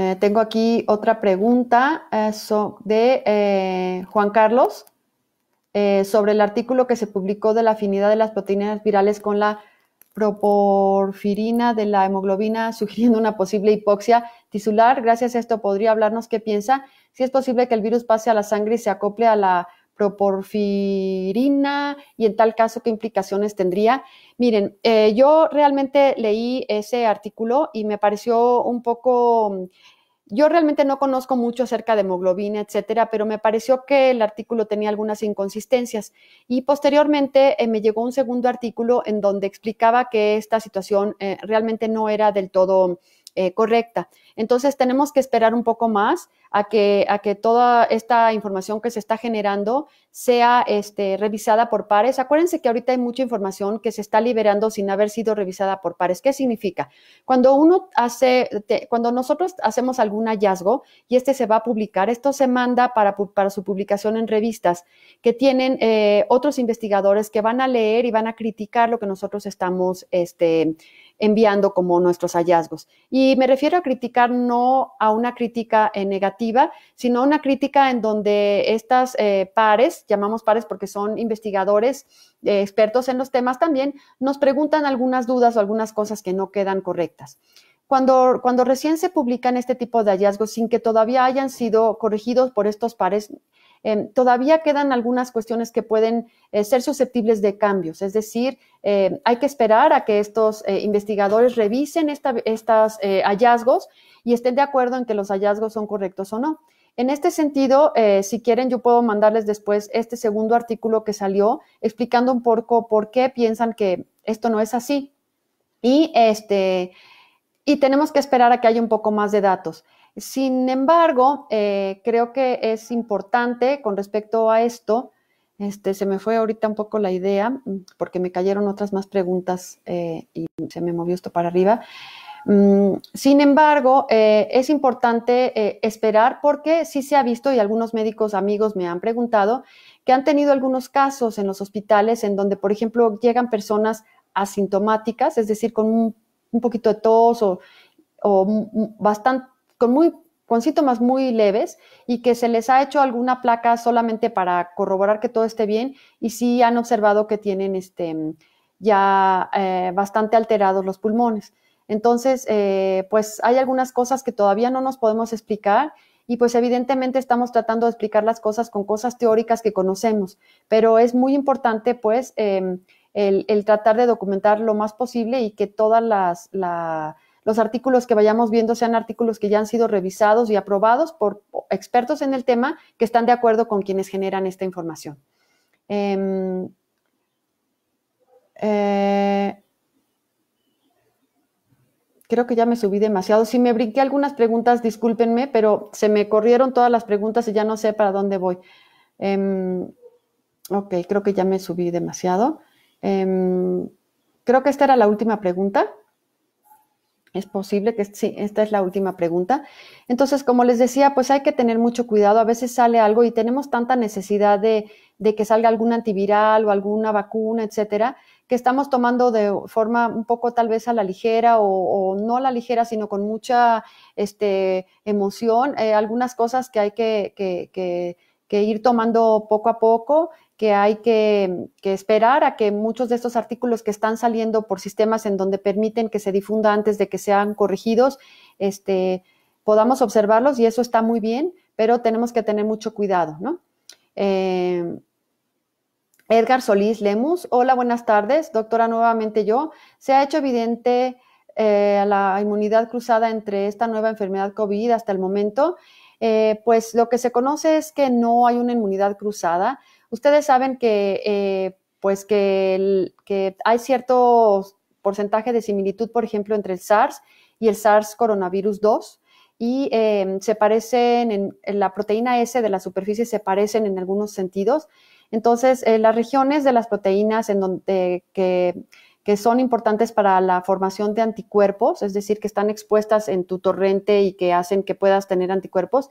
Eh, tengo aquí otra pregunta eh, de eh, Juan Carlos sobre el artículo que se publicó de la afinidad de las proteínas virales con la proporfirina de la hemoglobina, <laughs> sugiriendo una posible hipoxia tisular. Gracias a esto, ¿podría hablarnos qué piensa? Si es posible que el virus pase a la sangre y se acople a la proporfirina y en tal caso qué implicaciones tendría. Miren, eh, yo realmente leí ese artículo y me pareció un poco... Yo realmente no conozco mucho acerca de hemoglobina, etcétera, pero me pareció que el artículo tenía algunas inconsistencias. Y posteriormente eh, me llegó un segundo artículo en donde explicaba que esta situación eh, realmente no era del todo correcta. Entonces tenemos que esperar un poco más a que, a que toda esta información que se está generando sea este, revisada por pares. Acuérdense que ahorita hay mucha información que se está liberando sin haber sido revisada por pares. ¿Qué significa? Cuando uno hace, cuando nosotros hacemos algún hallazgo y este se va a publicar, esto se manda para, para su publicación en revistas que tienen eh, otros investigadores que van a leer y van a criticar lo que nosotros estamos este, enviando como nuestros hallazgos. Y me refiero a criticar no a una crítica eh, negativa, sino a una crítica en donde estas eh, pares, llamamos pares porque son investigadores eh, expertos en los temas también, nos preguntan algunas dudas o algunas cosas que no quedan correctas. Cuando, cuando recién se publican este tipo de hallazgos sin que todavía hayan sido corregidos por estos pares, Em, todavía quedan algunas cuestiones que pueden eh, ser susceptibles de cambios. Es decir, em, hay que esperar a que estos eh, investigadores revisen estos eh, hallazgos y estén de acuerdo en que los hallazgos son correctos o no. En este sentido, si quieren, yo puedo mandarles después este segundo artículo que salió explicando un poco por qué piensan que esto no es así. y este, tenemos que esperar a que haya un poco más de datos. Sin embargo, eh, creo que es importante con respecto a esto, este, se me fue ahorita un poco la idea mm, porque me cayeron otras más preguntas eh, y se me movió esto para arriba. Mm, sin embargo, eh, es importante esperar porque sí se ha visto y algunos médicos amigos me han preguntado que han tenido algunos casos en los hospitales en donde, por ejemplo, llegan personas asintomáticas, es decir, con un, poquito de tos o bastante con muy con síntomas muy leves y que se les ha hecho alguna placa solamente para corroborar que todo esté bien y sí han observado que tienen este, ya eh, bastante alterados los pulmones. Entonces, eh, pues hay algunas cosas que todavía no nos podemos explicar y pues evidentemente estamos tratando de explicar las cosas con cosas teóricas que conocemos, pero es muy importante pues em, el, tratar de documentar lo más posible y que todas las los artículos que vayamos viendo sean artículos que ya han sido revisados y aprobados por expertos en el tema que están de acuerdo con quienes generan esta información. Em, eh, creo que ya me subí demasiado. Si me brinqué algunas preguntas, discúlpenme, pero se me corrieron todas las preguntas y ya no sé para dónde voy. Em, ok, creo que ya me subí demasiado. Em, creo que esta era la última pregunta. Es posible que sí, esta es la última pregunta. Entonces, como les decía, pues hay que tener mucho cuidado. A veces sale algo y tenemos tanta necesidad de, que salga algún antiviral o alguna vacuna, etcétera, que estamos tomando de forma un poco tal vez a la ligera o, no a la ligera, sino con mucha este, emoción, eh, algunas cosas que hay que, que ir tomando poco a poco que hay que, esperar a que muchos de estos artículos que están saliendo por sistemas en donde permiten que se difunda antes de que sean corregidos, este, podamos observarlos y eso está muy bien, pero tenemos que tener mucho cuidado, ¿no? Eh, Edgar Solís Lemus, hola, buenas tardes, doctora, nuevamente yo. Se ha hecho evidente eh, la inmunidad cruzada entre esta nueva enfermedad COVID hasta el momento. Eh, pues lo que se conoce es que no hay una inmunidad cruzada, Ustedes saben que, eh, pues que, hay cierto porcentaje de similitud, por ejemplo, entre el SARS y el SARS coronavirus 2 y eh, se parecen en, la proteína S de la superficie se parecen en algunos sentidos. Entonces, eh, las regiones de las proteínas en donde que, son importantes para la formación de anticuerpos, es decir, que están expuestas en tu torrente y que hacen que puedas tener anticuerpos,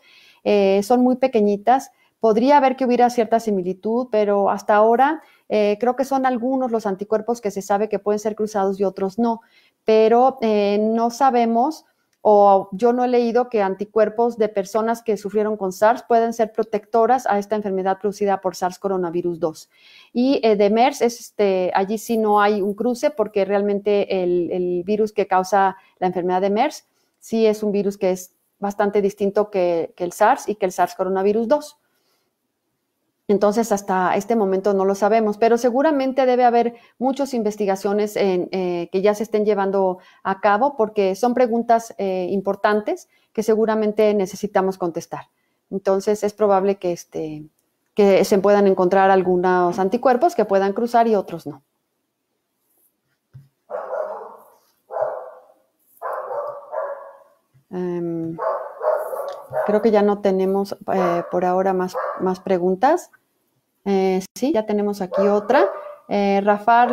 son muy pequeñitas Podría haber que hubiera cierta similitud, pero hasta ahora eh, creo que son algunos los anticuerpos que se sabe que pueden ser cruzados y otros no, pero eh, no sabemos o yo no he leído que anticuerpos de personas que sufrieron con SARS pueden ser protectoras a esta enfermedad producida por SARS coronavirus 2. Y eh, de MERS, este, allí sí no hay un cruce porque realmente el, virus que causa la enfermedad de MERS sí es un virus que es bastante distinto que, que el SARS y que el SARS coronavirus 2. Entonces, hasta este momento no lo sabemos, pero seguramente debe haber muchas investigaciones eh, que ya se estén llevando a cabo porque son preguntas eh, importantes que seguramente necesitamos contestar. Entonces, es probable que, este, que se puedan encontrar algunos anticuerpos que puedan cruzar y otros no. Em, Creo que ya no tenemos eh, por ahora más, preguntas. Eh, sí, ya tenemos aquí otra. Eh, Rafar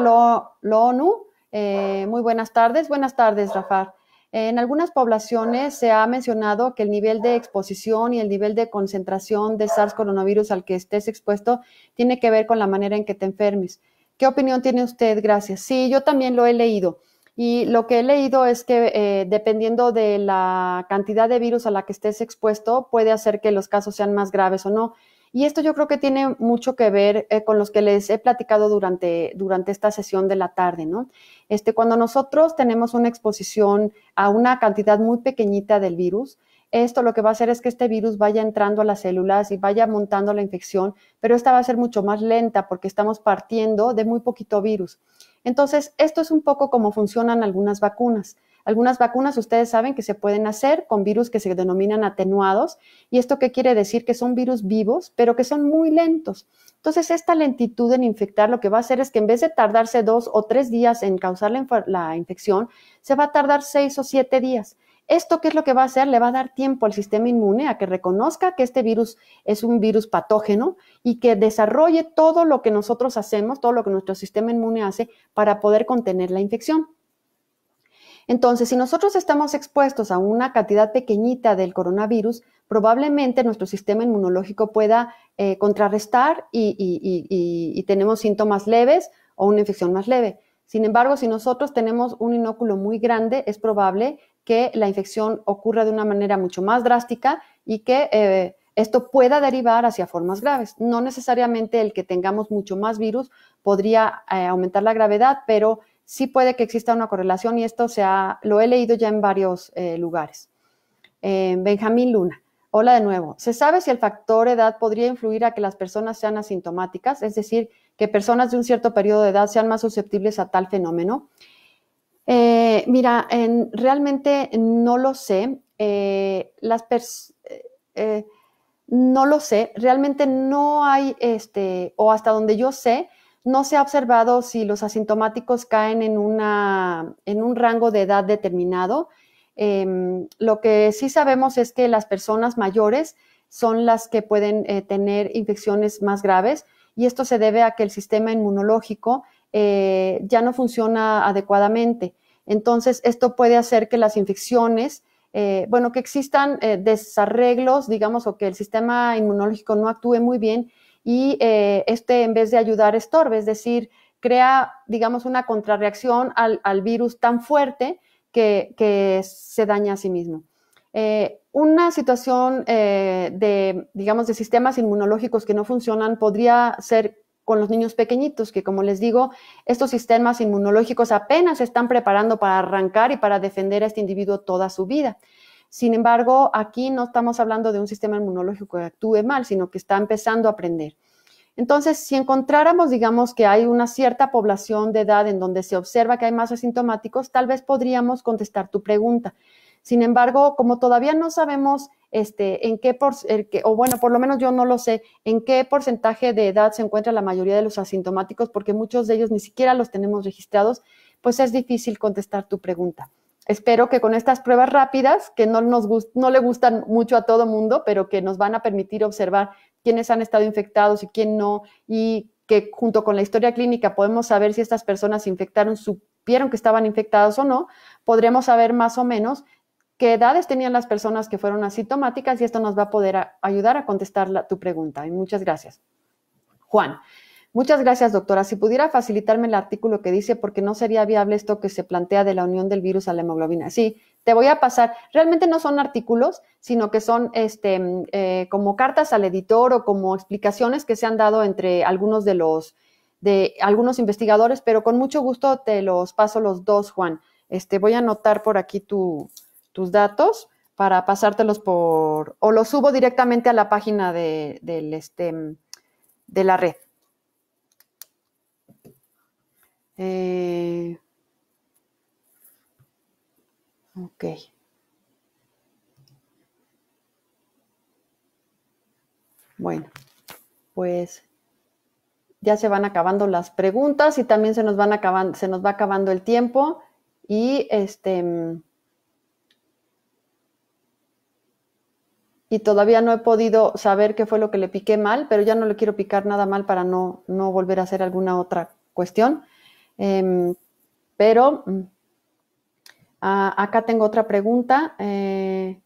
Lonu, eh, muy buenas tardes. Buenas tardes, Rafar. En algunas poblaciones se ha mencionado que el nivel de exposición y el nivel de concentración de SARS coronavirus al que estés expuesto tiene que ver con la manera en que te enfermes. ¿Qué opinión tiene usted? Gracias. Sí, yo también lo he leído. Y lo que he leído es que eh, dependiendo de la cantidad de virus a la que estés expuesto, puede hacer que los casos sean más graves o no. Y esto yo creo que tiene mucho que ver eh, con los que les he platicado durante, durante esta sesión de la tarde, ¿no? Este, cuando nosotros tenemos una exposición a una cantidad muy pequeñita del virus, esto lo que va a hacer es que este virus vaya entrando a las células y vaya montando la infección, pero esta va a ser mucho más lenta porque estamos partiendo de muy poquito virus. Entonces, esto es un poco cómo funcionan algunas vacunas. Algunas vacunas ustedes saben que se pueden hacer con virus que se denominan atenuados. ¿Y esto qué quiere decir? Que son virus vivos, pero que son muy lentos. Entonces, esta lentitud en infectar lo que va a hacer es que en vez de tardarse dos o tres días en causar la, la infección, se va a tardar seis o siete días. ¿Esto qué es lo que va a hacer? Le va a dar tiempo al sistema inmune a que reconozca que este virus es un virus patógeno y que desarrolle todo lo que nosotros hacemos, todo lo que nuestro sistema inmune hace para poder contener la infección. Entonces, si nosotros estamos expuestos a una cantidad pequeñita del coronavirus, probablemente nuestro sistema inmunológico pueda eh, contrarrestar y, y tenemos síntomas leves o una infección más leve. Sin embargo, si nosotros tenemos un inóculo muy grande, es probable que la infección ocurra de una manera mucho más drástica y que eh, esto pueda derivar hacia formas graves. No necesariamente el que tengamos mucho más virus podría eh, aumentar la gravedad, pero sí puede que exista una correlación y esto se ha, lo he leído ya en varios eh, lugares. Benjamín Luna. Hola de nuevo. ¿Se sabe si el factor edad podría influir a que las personas sean asintomáticas? Es decir, que personas de un cierto periodo de edad sean más susceptibles a tal fenómeno. Eh, mira, realmente no lo sé. Eh, eh, no lo sé. Realmente no hay, este, o hasta donde yo sé, no se ha observado si los asintomáticos caen en un rango de edad determinado. Em, lo que sí sabemos es que las personas mayores son las que pueden tener infecciones más graves y esto se debe a que el sistema inmunológico eh, ya no funciona adecuadamente. Entonces, esto puede hacer que las infecciones, eh, bueno, que existan eh, desarreglos, digamos, o que el sistema inmunológico no actúe muy bien y este, en vez de ayudar, estorbe, es decir, crea, digamos, una contrarreacción al, virus tan fuerte que, se daña a sí mismo. una situación de, digamos, de sistemas inmunológicos que no funcionan podría ser con los niños pequeñitos, que como les digo, estos sistemas inmunológicos apenas se están preparando para arrancar y para defender a este individuo toda su vida. Sin embargo, aquí no estamos hablando de un sistema inmunológico que actúe mal, sino que está empezando a aprender. Entonces, si encontráramos, digamos, que hay una cierta población de edad en donde se observa que hay más asintomáticos, tal vez podríamos contestar tu pregunta. Sin embargo, como todavía no sabemos este, en qué, por, o bueno, por lo menos yo no lo sé, en qué porcentaje de edad se encuentra la mayoría de los asintomáticos, porque muchos de ellos ni siquiera los tenemos registrados, pues es difícil contestar tu pregunta. Espero que con estas pruebas rápidas, que no, nos no le gustan mucho a todo mundo, pero que nos van a permitir observar quiénes han estado infectados y quién no, y que junto con la historia clínica podemos saber si estas personas se infectaron, supieron que estaban infectados o no, podremos saber más o menos qué edades tenían las personas que fueron asintomáticas y esto nos va a poder ayudar a contestar la, tu pregunta. Y muchas gracias. Juan, muchas gracias doctora. Si pudiera facilitarme el artículo que dice porque no sería viable esto que se plantea de la unión del virus a la hemoglobina. Sí, te voy a pasar. Realmente no son artículos, sino que son este, eh, como cartas al editor o como explicaciones que se han dado entre algunos de los de algunos investigadores, pero con mucho gusto te los paso los dos, Juan. Este, voy a anotar por aquí tu, tus datos para pasártelos por, o los subo directamente a la página de, del, este, de la red. Eh, ok. Bueno, pues ya se van acabando las preguntas y también se nos van acabando, se nos va acabando el tiempo. Y este y todavía no he podido saber qué fue lo que le piqué mal, pero ya no le quiero picar nada mal para no, volver a hacer alguna otra cuestión. Em, pero mm, acá tengo otra pregunta. Eh,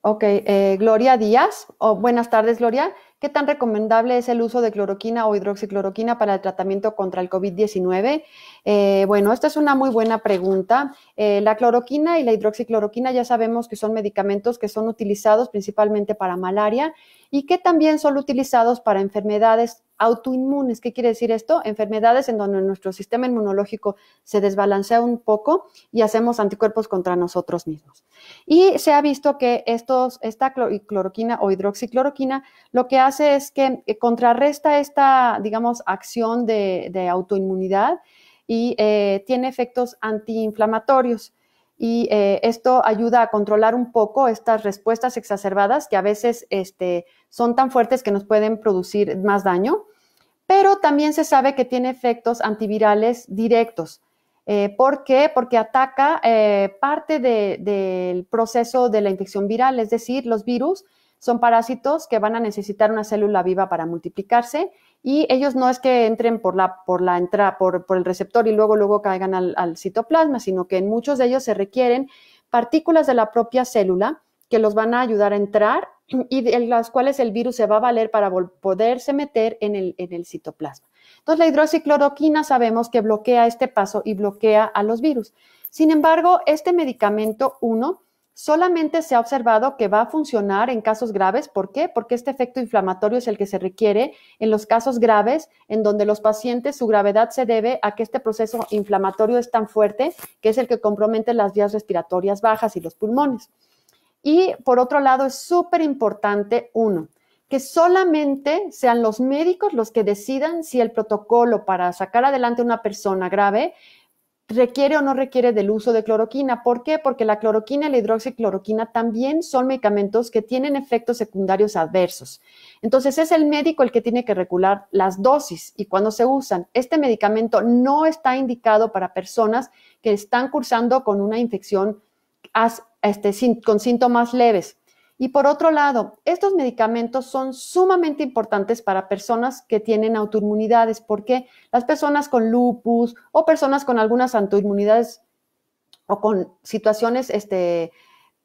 ok, eh, Gloria Díaz. o buenas tardes, Gloria. ¿Qué tan recomendable es el uso de cloroquina o hidroxicloroquina para el tratamiento contra el COVID-19? Eh, bueno, esta es una muy buena pregunta. Eh, la cloroquina y la hidroxicloroquina ya sabemos que son medicamentos que son utilizados principalmente para malaria y que también son utilizados para enfermedades autoinmunes. ¿Qué quiere decir esto? Enfermedades en donde nuestro sistema inmunológico se desbalancea un poco y hacemos anticuerpos contra nosotros mismos. Y se ha visto que esta cloroquina o hidroxicloroquina lo que hace es que eh, contrarresta esta, digamos, acción de, autoinmunidad y eh, tiene efectos antiinflamatorios y eh, esto ayuda a controlar un poco estas respuestas exacerbadas que a veces este, son tan fuertes que nos pueden producir más daño, pero también se sabe que tiene efectos antivirales directos. Eh, ¿Por qué? Porque ataca eh, parte del proceso de la infección viral, es decir, los virus son parásitos que van a necesitar una célula viva para multiplicarse y ellos no es que entren por la, por la entrada, por, el receptor y luego, luego caigan al, citoplasma, sino que en muchos de ellos se requieren partículas de la propia célula que los van a ayudar a entrar y de las cuales el virus se va a valer para poderse meter en el, en el citoplasma. Entonces, la hidroxicloroquina sabemos que bloquea este paso y bloquea a los virus. Sin embargo, este medicamento 1 solamente se ha observado que va a funcionar en casos graves. ¿Por qué? Porque este efecto inflamatorio es el que se requiere en los casos graves, en donde los pacientes, su gravedad se debe a que este proceso inflamatorio es tan fuerte que es el que compromete las vías respiratorias bajas y los pulmones. Y por otro lado, es súper importante, uno, que solamente sean los médicos los que decidan si el protocolo para sacar adelante una persona grave requiere o no requiere del uso de cloroquina. ¿Por qué? Porque la cloroquina y la hidroxicloroquina también son medicamentos que tienen efectos secundarios adversos. Entonces es el médico el que tiene que regular las dosis y cuando se usan. Este medicamento no está indicado para personas que están cursando con una infección este, con síntomas leves. Y por otro lado, estos medicamentos son sumamente importantes para personas que tienen autoinmunidades, porque las personas con lupus o personas con algunas autoinmunidades o con situaciones este,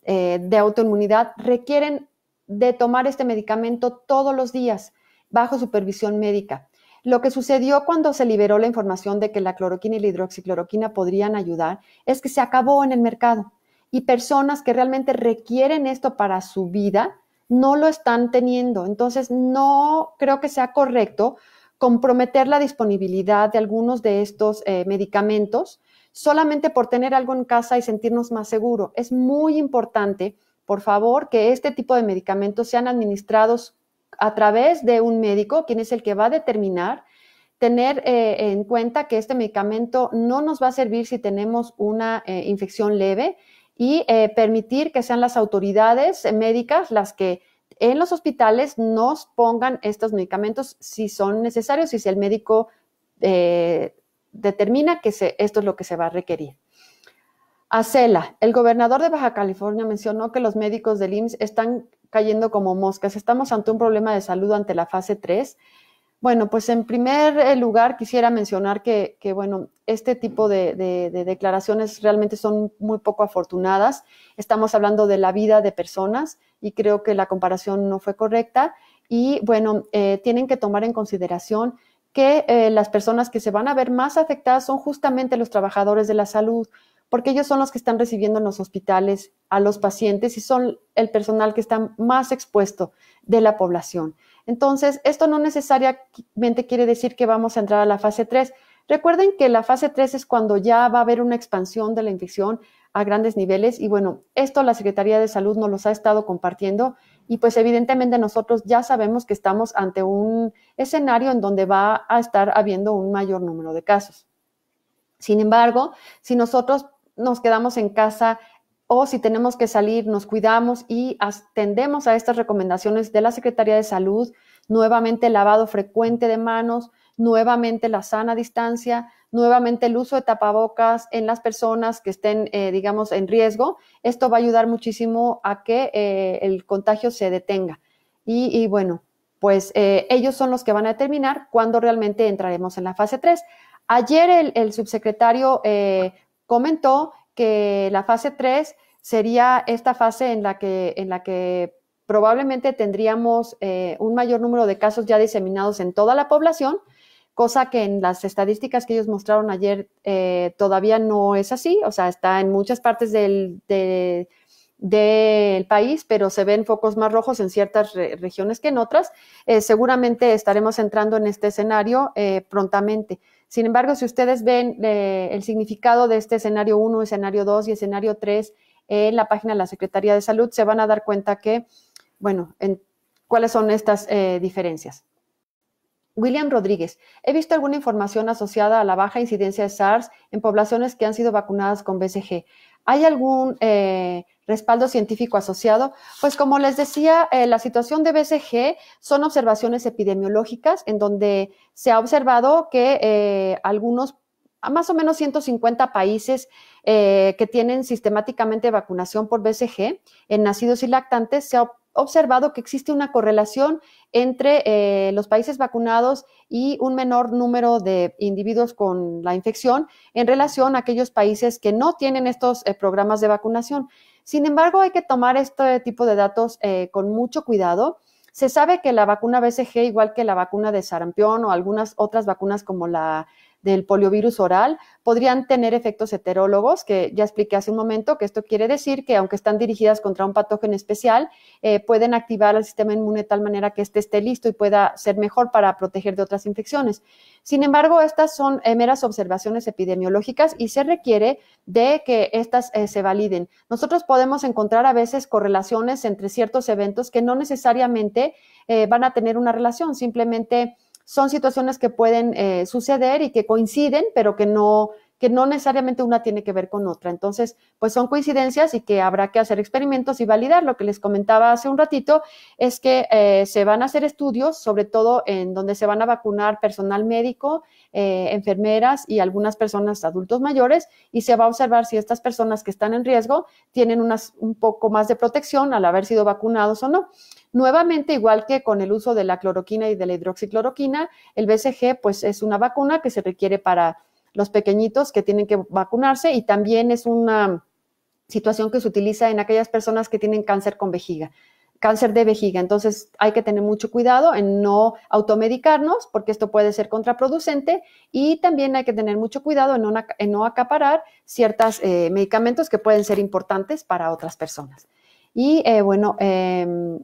eh, de autoinmunidad requieren de tomar este medicamento todos los días bajo supervisión médica. Lo que sucedió cuando se liberó la información de que la cloroquina y la hidroxicloroquina podrían ayudar es que se acabó en el mercado y personas que realmente requieren esto para su vida no lo están teniendo. Entonces, no creo que sea correcto comprometer la disponibilidad de algunos de estos eh, medicamentos solamente por tener algo en casa y sentirnos más seguros. Es muy importante, por favor, que este tipo de medicamentos sean administrados a través de un médico, quien es el que va a determinar tener eh, en cuenta que este medicamento no nos va a servir si tenemos una eh, infección leve y eh, permitir que sean las autoridades eh, médicas las que en los hospitales nos pongan estos medicamentos si son necesarios y si el médico eh, determina que esto es lo que se va a requerir. Acela, el gobernador de Baja California mencionó que los médicos del IMSS están cayendo como moscas. Estamos ante un problema de salud ante la fase 3 bueno, pues en primer eh, lugar quisiera mencionar que, bueno, este tipo de, declaraciones realmente son muy poco afortunadas. Estamos hablando de la vida de personas y creo que la comparación no fue correcta. Y bueno, eh, tienen que tomar en consideración que eh, las personas que se van a ver más afectadas son justamente los trabajadores de la salud, porque ellos son los que están recibiendo en los hospitales a los pacientes y son el personal que está más expuesto de la población. Entonces, esto no necesariamente quiere decir que vamos a entrar a la fase 3. Recuerden que la fase 3 es cuando ya va a haber una expansión de la infección a grandes niveles y bueno, esto la Secretaría de Salud nos los ha estado compartiendo y pues evidentemente nosotros ya sabemos que estamos ante un escenario en donde va a estar habiendo un mayor número de casos. Sin embargo, si nosotros nos quedamos en casa o si tenemos que salir, nos cuidamos y atendemos a estas recomendaciones de la Secretaría de Salud, nuevamente lavado frecuente de manos, nuevamente la sana distancia, nuevamente el uso de tapabocas en las personas que estén, eh, digamos, en riesgo. Esto va a ayudar muchísimo a que eh, el contagio se detenga. Y, bueno, pues eh, ellos son los que van a determinar cuándo realmente entraremos en la fase 3. Ayer el subsecretario comentó que la fase 3 sería esta fase en la que, en la que probablemente tendríamos eh, un mayor número de casos ya diseminados en toda la población, cosa que en las estadísticas que ellos mostraron ayer eh, todavía no es así, o sea, está en muchas partes del, país, pero se ven focos más rojos en ciertas regiones que en otras. Eh, seguramente estaremos entrando en este escenario prontamente. Sin embargo, si ustedes ven eh, el significado de este escenario 1, escenario 2 y escenario 3 en la página de la Secretaría de Salud, se van a dar cuenta que, bueno, cuáles son estas eh, diferencias. William Rodríguez, he visto alguna información asociada a la baja incidencia de SARS en poblaciones que han sido vacunadas con BCG. ¿Hay algún eh, respaldo científico asociado. Pues como les decía, eh, la situación de BCG son observaciones epidemiológicas en donde se ha observado que eh, algunos más o menos 150 países eh, que tienen sistemáticamente vacunación por BCG en nacidos y lactantes, se ha observado que existe una correlación entre eh, los países vacunados y un menor número de individuos con la infección en relación a aquellos países que no tienen estos eh, programas de vacunación. Sin embargo, hay que tomar este tipo de datos eh, con mucho cuidado. Se sabe que la vacuna BCG, igual que la vacuna de sarampión o algunas otras vacunas como la del poliovirus oral podrían tener efectos heterólogos, que ya expliqué hace un momento, que esto quiere decir que aunque están dirigidas contra un patógeno especial, eh, pueden activar al sistema inmune de tal manera que éste esté listo y pueda ser mejor para proteger de otras infecciones. Sin embargo, estas son eh, meras observaciones epidemiológicas y se requiere de que estas eh, se validen. Nosotros podemos encontrar a veces correlaciones entre ciertos eventos que no necesariamente van a tener una relación, simplemente son situaciones que pueden eh, suceder y que coinciden, pero que no que no necesariamente una tiene que ver con otra. Entonces, pues son coincidencias y que habrá que hacer experimentos y validar. Lo que les comentaba hace un ratito es que eh, se van a hacer estudios, sobre todo en donde se van a vacunar personal médico, eh, enfermeras y algunas personas adultos mayores, y se va a observar si estas personas que están en riesgo tienen unas, un poco más de protección al haber sido vacunados o no. Nuevamente, igual que con el uso de la cloroquina y de la hidroxicloroquina, el BCG pues es una vacuna que se requiere para los pequeñitos que tienen que vacunarse y también es una situación que se utiliza en aquellas personas que tienen cáncer con vejiga, cáncer de vejiga. Entonces hay que tener mucho cuidado en no automedicarnos porque esto puede ser contraproducente y también hay que tener mucho cuidado en no, acaparar ciertos eh, medicamentos que pueden ser importantes para otras personas. Y eh, bueno, em,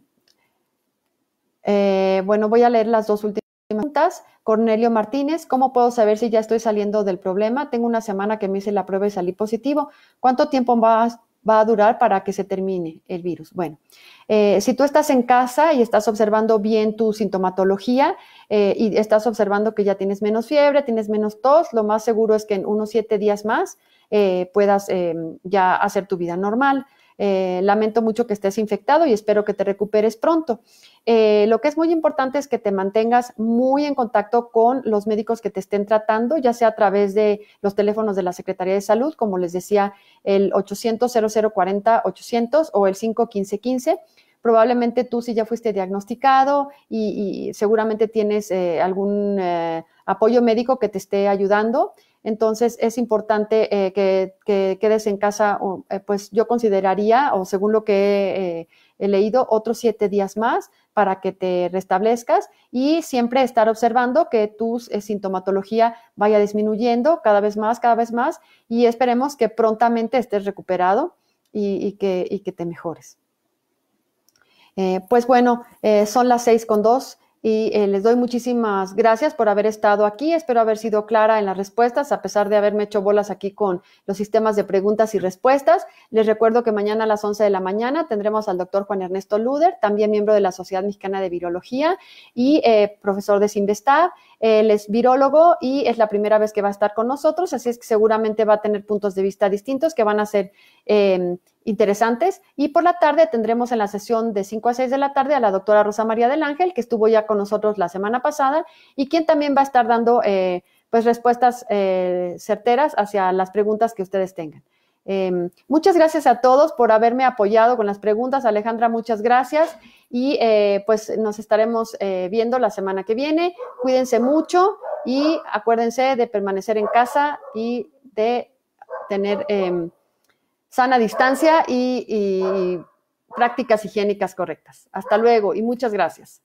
eh, bueno, voy a leer las dos últimas. Cornelio Martínez, ¿cómo puedo saber si ya estoy saliendo del problema? Tengo una semana que me hice la prueba y salí positivo. ¿Cuánto tiempo va, a durar para que se termine el virus? Bueno, eh, si tú estás en casa y estás observando bien tu sintomatología eh, y estás observando que ya tienes menos fiebre, tienes menos tos, lo más seguro es que en unos siete días más eh, puedas ya hacer tu vida normal. Eh, lamento mucho que estés infectado y espero que te recuperes pronto. Eh, lo que es muy importante es que te mantengas muy en contacto con los médicos que te estén tratando, ya sea a través de los teléfonos de la Secretaría de Salud, como les decía, el 800-0040-800 o el 51515 probablemente tú si ya fuiste diagnosticado y, seguramente tienes eh, algún apoyo médico que te esté ayudando. Entonces es importante eh, que, quedes en casa, eh, pues yo consideraría, o según lo que eh, he, leído, otros siete días más para que te restablezcas y siempre estar observando que tu sintomatología vaya disminuyendo cada vez más, cada vez más y esperemos que prontamente estés recuperado y, que, y que, te mejores. pues bueno, son las seis con dos. Y eh, les doy muchísimas gracias por haber estado aquí. Espero haber sido clara en las respuestas, a pesar de haberme hecho bolas aquí con los sistemas de preguntas y respuestas. Les recuerdo que mañana a las 11 de la mañana tendremos al doctor Juan Ernesto Luder, también miembro de la Sociedad Mexicana de Virología y eh, profesor de Sinvestab. Él es virólogo y es la primera vez que va a estar con nosotros, así es que seguramente va a tener puntos de vista distintos que van a ser em, interesantes. Y por la tarde tendremos en la sesión de 5 a 6 de la tarde a la doctora Rosa María del Ángel, que estuvo ya con nosotros la semana pasada y quien también va a estar dando eh, pues respuestas eh, certeras hacia las preguntas que ustedes tengan. Em, muchas gracias a todos por haberme apoyado con las preguntas. Alejandra, muchas gracias. Y eh, pues nos estaremos viendo la semana que viene. Cuídense mucho y acuérdense de permanecer en casa y de tener em, sana distancia y, prácticas higiénicas correctas. Hasta luego y muchas gracias.